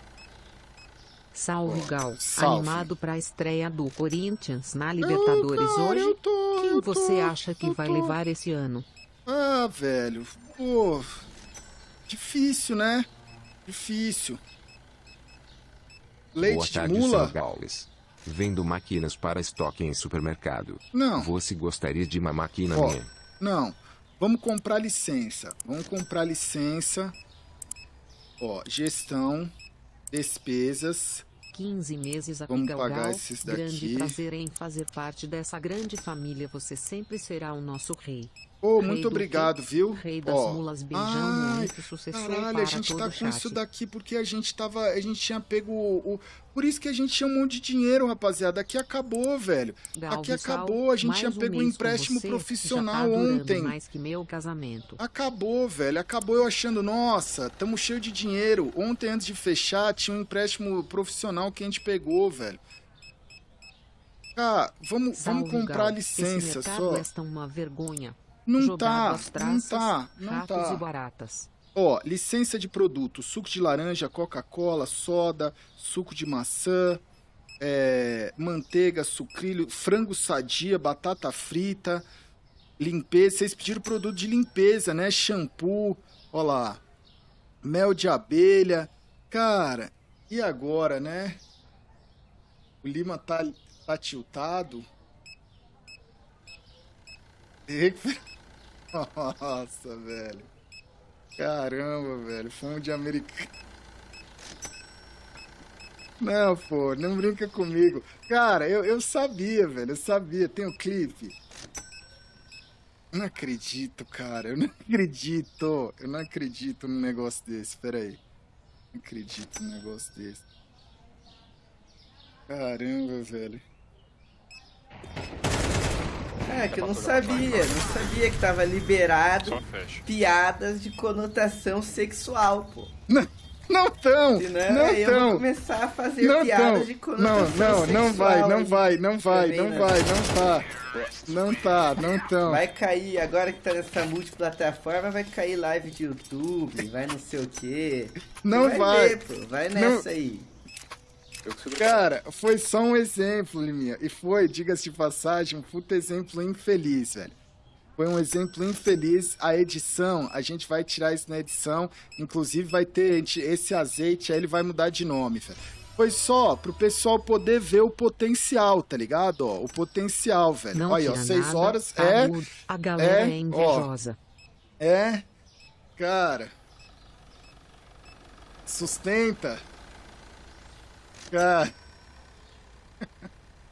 Salve Gal, Salve. animado para a estreia do Corinthians na Libertadores cara, hoje? Tô, Quem você tô, acha que vai tô. levar esse ano? Ah, velho, pô, difícil, né? Difícil. Leite Boa tarde, de mula? Gaules. Vendo máquinas para estoque em supermercado. Não. Você gostaria de uma máquina minha? Não. Vamos comprar licença. Vamos comprar licença. Ó, gestão despesas, 15 meses a Vamos Pigalgal. pagar esses daqui. Grande prazer em fazer parte dessa grande família. Você sempre será o nosso rei. Oh, muito obrigado, viu? Rei das oh. mulas beijão, ah, muito caralho, a gente tá com isso daqui porque a gente tava, a gente tinha pego o, o... por isso que a gente tinha um monte de dinheiro, rapaziada. Aqui acabou, velho. aqui acabou, a gente tinha pego um empréstimo você, profissional tá ontem. Mais que meu casamento. Acabou, velho. Acabou eu achando, nossa, tamo cheio de dinheiro. Ontem antes de fechar, tinha um empréstimo profissional que a gente pegou, velho. Cara, ah, vamos, Salve, vamos comprar Gal. licença Esse só. Essa uma vergonha. Não tá, traças, não tá, não tá. e baratas. Ó, licença de produto, suco de laranja, Coca-Cola, soda, suco de maçã, é, manteiga, sucrilho, frango sadia, batata frita, limpeza. Vocês pediram produto de limpeza, né? Shampoo, ó lá, mel de abelha. Cara, e agora, né? O Lima tá, tá tiltado. Nossa, velho. Caramba, velho. Fome de americano. Não, pô, não brinca comigo. Cara, eu, eu sabia, velho. Eu sabia. Tem o um clipe. Eu não acredito, cara. Eu não acredito. Eu não acredito num negócio desse. Pera aí. Não acredito num negócio desse. Caramba, velho. Ah, que eu não sabia, não sabia que tava liberado piadas de conotação sexual, pô. Não, não tão, não eu tão. vou começar a fazer não piadas tão. de conotação não, não, Não, vai, não vai, não vai, não, né? vai, não tá. Não tá, não tão. Vai cair, agora que tá nessa multiplataforma, vai cair live de YouTube, vai não sei o quê. Não vai. Vai, ver, pô, vai nessa não. aí. Cara, foi só um exemplo, Liminha. E foi, diga-se de passagem, um puto exemplo infeliz, velho. Foi um exemplo infeliz. A edição, a gente vai tirar isso na edição. Inclusive, vai ter esse azeite aí, ele vai mudar de nome, velho. Foi só pro pessoal poder ver o potencial, tá ligado? Ó, o potencial, velho. Não Olha, ó, seis nada, horas tá é. Mudo. A galera é, é invejosa. Ó, é. Cara. Sustenta. Cara.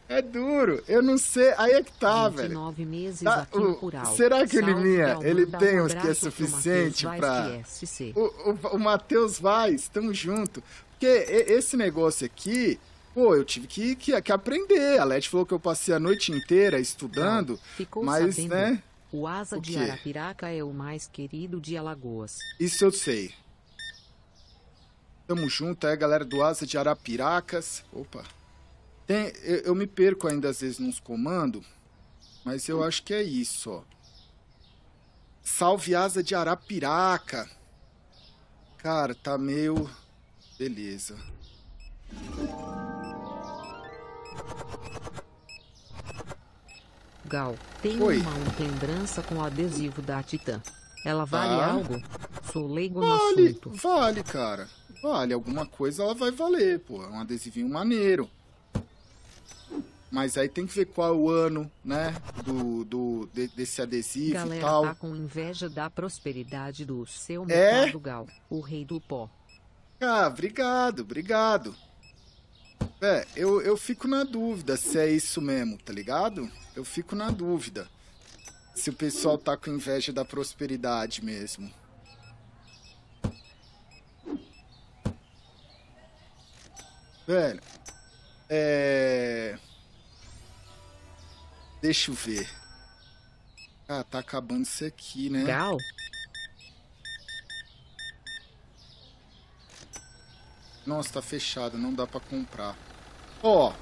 É duro, eu não sei. Aí é que tá, velho. Meses tá, o, será que ele minha, ele tem um os que é, é suficiente para é o, o, o Matheus Vaz, tamo junto. Porque esse negócio aqui, pô, eu tive que, que, que aprender. A Leti falou que eu passei a noite inteira estudando, não, mas, sabendo. né? O Asa o de Arapiraca é o mais querido de Alagoas. Isso eu sei. Tamo junto, é galera do Asa de Arapiracas. Opa. Tem, eu, eu me perco ainda às vezes nos comandos, mas eu acho que é isso, ó. Salve Asa de Arapiraca. Cara, tá meio... Beleza. Gal, tenho Oi. uma lembrança com adesivo da Titã. Ela vale ah. algo? Sou leigo vale, no assunto. Vale, cara. Vale, alguma coisa ela vai valer, pô. É um adesivinho maneiro. Mas aí tem que ver qual é o ano, né, do, do, de, desse adesivo Galera e tal. Galera tá com inveja da prosperidade do seu é? gal, o rei do pó. Ah, obrigado, obrigado. É, eu, eu fico na dúvida se é isso mesmo, tá ligado? Eu fico na dúvida se o pessoal tá com inveja da prosperidade mesmo. Velho. É. Deixa eu ver. Ah, tá acabando isso aqui, né? Legal. Nossa, tá fechado, não dá para comprar. Ó, oh,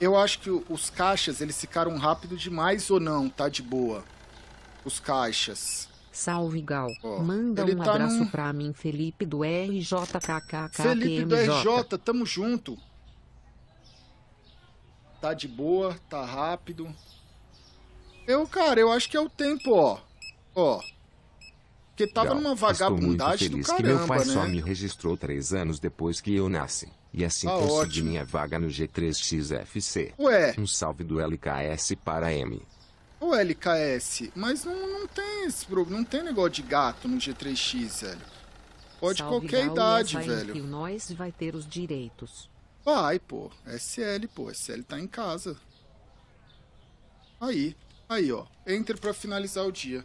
eu acho que os caixas, eles ficaram rápido demais ou não? Tá de boa. Os caixas. Salve Gal. Manda um tá abraço num... pra mim, Felipe do RJKKK. Felipe do RJ, tamo junto. Tá de boa, tá rápido. Eu, cara, eu acho que é o tempo, ó. Ó. Porque tava Gal, numa vagabundagem estou muito feliz do caramba, que meu pai né? só me registrou três anos depois que eu nasci. E assim tá consegui ótimo. minha vaga no G3XFC. Ué. Um salve do LKS para M o LKS, mas não, não tem esse problema, não tem negócio de gato no G3X, velho. Pode Salve qualquer idade, velho. nós vai ter os direitos. Vai, pô. SL, pô. SL tá em casa. Aí, aí, ó. Enter para finalizar o dia.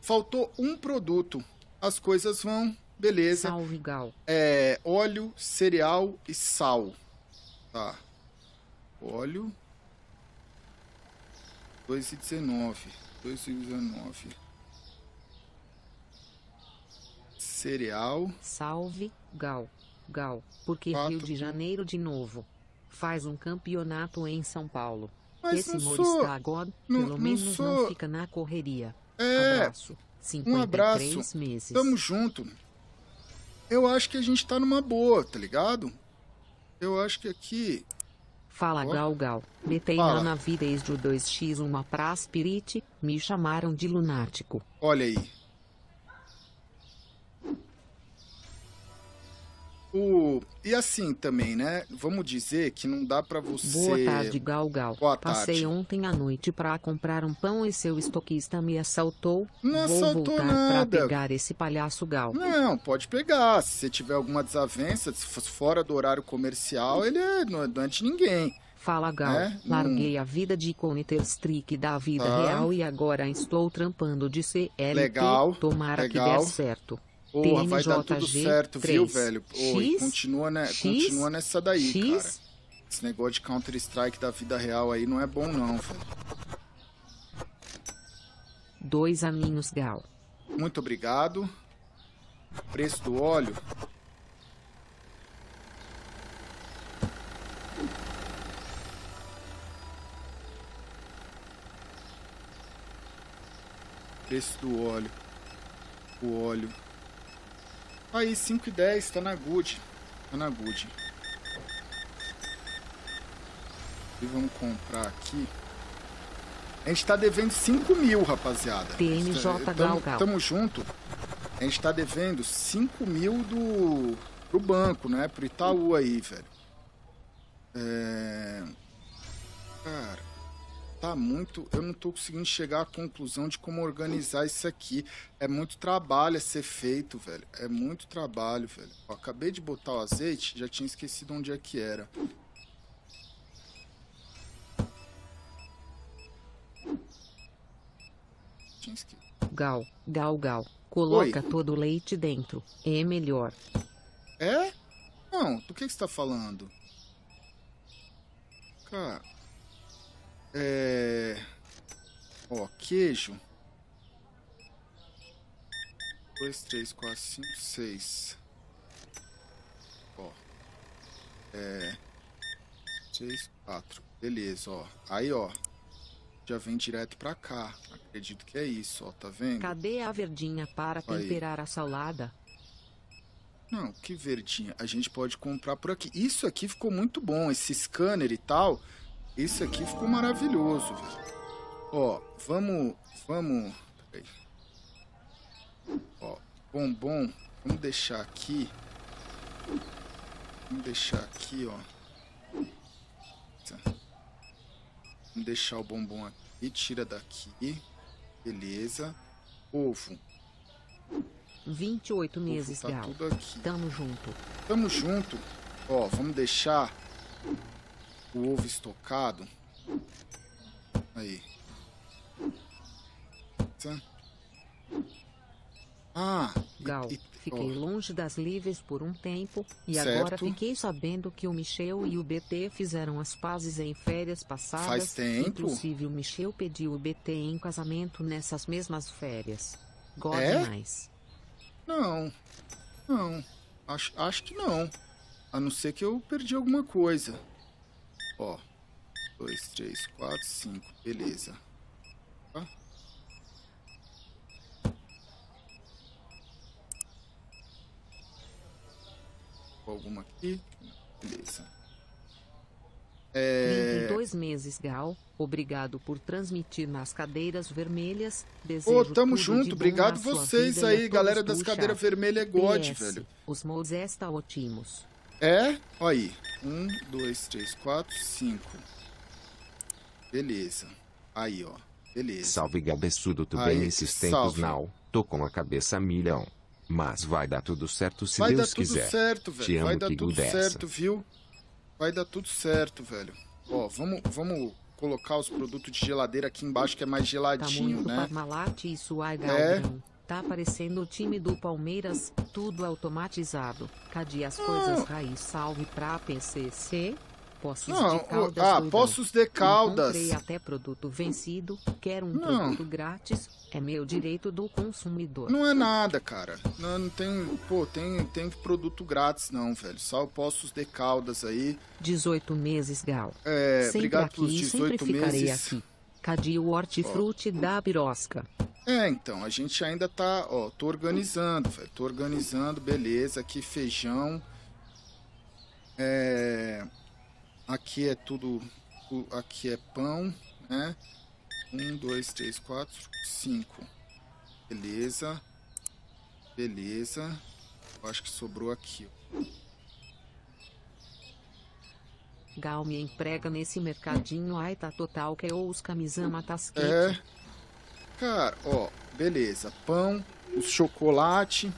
Faltou um produto. As coisas vão, beleza. Salve, Gal. É, óleo, cereal e sal. Tá. Óleo, 2,19. 2,19. Cereal. Salve, Gal. Gal, porque Quatro. Rio de Janeiro de novo. Faz um campeonato em São Paulo. Mas Esse humor sou, está agora, não, pelo não menos sou. não fica na correria. É. Abraço. 53 um abraço. meses. Tamo junto. Eu acho que a gente tá numa boa, tá ligado? Eu acho que aqui Fala Oi? Gal Gal, metei Fala. na vida desde o 2x uma pra Spirit, me chamaram de lunático. Olha aí. O... E assim também, né? Vamos dizer que não dá para você. Boa tarde, Gal Gal. Boa Passei tarde. ontem à noite para comprar um pão e seu estoquista me assaltou. Não Vou assaltou voltar para pegar esse palhaço Gal. Não, pode pegar. Se você tiver alguma desavença, se for fora do horário comercial, ele é... não é doente ninguém. Fala Gal, é? larguei hum. a vida de Counter Strike da vida ah. real e agora estou trampando de CLT. Legal. Tomara Legal. que dê certo. Porra, vai dar tudo certo, viu, velho? Oi, continua, né, continua nessa daí, cara. Esse negócio de Counter-Strike da vida real aí não é bom, não, velho. Dois aminhos gal. Muito obrigado. Preço do óleo. Preço do óleo. O óleo. Aí, 5 e 10, tá na good. Tá na good. E vamos comprar aqui. A gente tá devendo 5 mil, rapaziada. TMJ tamo, Gal Gal. Tamo junto. A gente tá devendo 5 mil do, Pro banco, né? Pro Itaú aí, velho. É... Cara tá muito. Eu não tô conseguindo chegar à conclusão de como organizar isso aqui. É muito trabalho a ser feito, velho. É muito trabalho, velho. Ó, acabei de botar o azeite, já tinha esquecido onde é que era. Gal, gal, gal. Coloca Oi. todo o leite dentro. É melhor. É? Não, do que, que você tá falando? Cara. É... Ó, queijo. 2, 3, 4, 5, 6. Ó. É... 6, 4. Beleza, ó. Aí, ó. Já vem direto pra cá. Acredito que é isso, ó. Tá vendo? Cadê a verdinha para Aí. temperar a salada? Não, que verdinha. A gente pode comprar por aqui. Isso aqui ficou muito bom. Esse scanner e tal isso aqui ficou maravilhoso, velho. Ó, vamos... Vamos... Peraí. Ó, bombom. Vamos deixar aqui. Vamos deixar aqui, ó. Vamos deixar o bombom aqui. Tira daqui. Beleza. Ovo. 28 Ovo meses, tá Gal. Tudo aqui. Tamo junto. Tamo junto. Ó, vamos deixar o ovo estocado. Aí. Tá. Ah, Gal, e, e, fiquei longe das lives por um tempo, e certo. agora fiquei sabendo que o Michel e o BT fizeram as pazes em férias passadas. Faz tempo. Inclusive o Michel pediu o BT em casamento nessas mesmas férias. Gosta é? mais. Não, não, acho, acho que não. A não ser que eu perdi alguma coisa. Ó, dois, três, quatro, cinco, beleza. Tá? Alguma aqui, beleza. É... Em dois meses, Gal. Obrigado por transmitir nas cadeiras vermelhas. Desejo Ô, tamo junto. Obrigado vocês aí, galera das cadeiras vermelhas. É God, PS, velho. Os mods está ótimos. É, olha aí. Um, dois, três, quatro, cinco. Beleza. Aí, ó. Beleza. Salve, cabeçudo. Tu bem esses tempos, salve. não? Tô com a cabeça milhão. Mas vai dar tudo certo se vai Deus quiser. Vai dar tudo certo, velho. Te amo, vai dar tudo dessa. É certo, viu? Vai dar tudo certo, velho. Ó, vamos, vamos colocar os produtos de geladeira aqui embaixo, que é mais geladinho, tá muito né? Parmalat, isso, ai, é. Tá aparecendo o time do Palmeiras, tudo automatizado. Cadê as coisas raiz? Salve pra PCC. Poços não, de Caldas. Ah, Poços de Caldas. Comprei até produto vencido, quero um não. produto grátis, é meu direito do consumidor. Não é nada, cara. Não, não tem, pô, tem, tem produto grátis não, velho. Só Poços de Caldas aí. 18 meses, Gal. É, sempre obrigado aqui, pelos 18 sempre meses. Ficarei aqui. Cadê o hortifruti oh. da Birosca? É, então, a gente ainda tá, ó, tô organizando, velho. Tô organizando, beleza, aqui feijão. É, aqui é tudo, aqui é pão, né? Um, dois, três, quatro, cinco. Beleza. Beleza. Eu acho que sobrou aqui, ó. Gal me emprega nesse mercadinho tá Total que ou os camisama tasquete. Tá é, Cara, ó, beleza. Pão, o chocolate.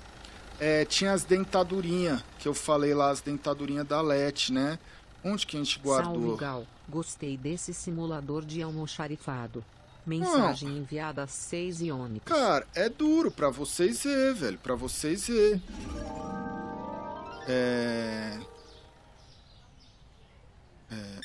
É, tinha as dentadurinhas, que eu falei lá, as dentadurinhas da Lete, né? Onde que a gente guardou? Salve, Gal. Gostei desse simulador de almoxarifado. Mensagem Não. enviada às seis e ônibus. Cara, é duro pra vocês ver, velho. Pra vocês ver. É... é...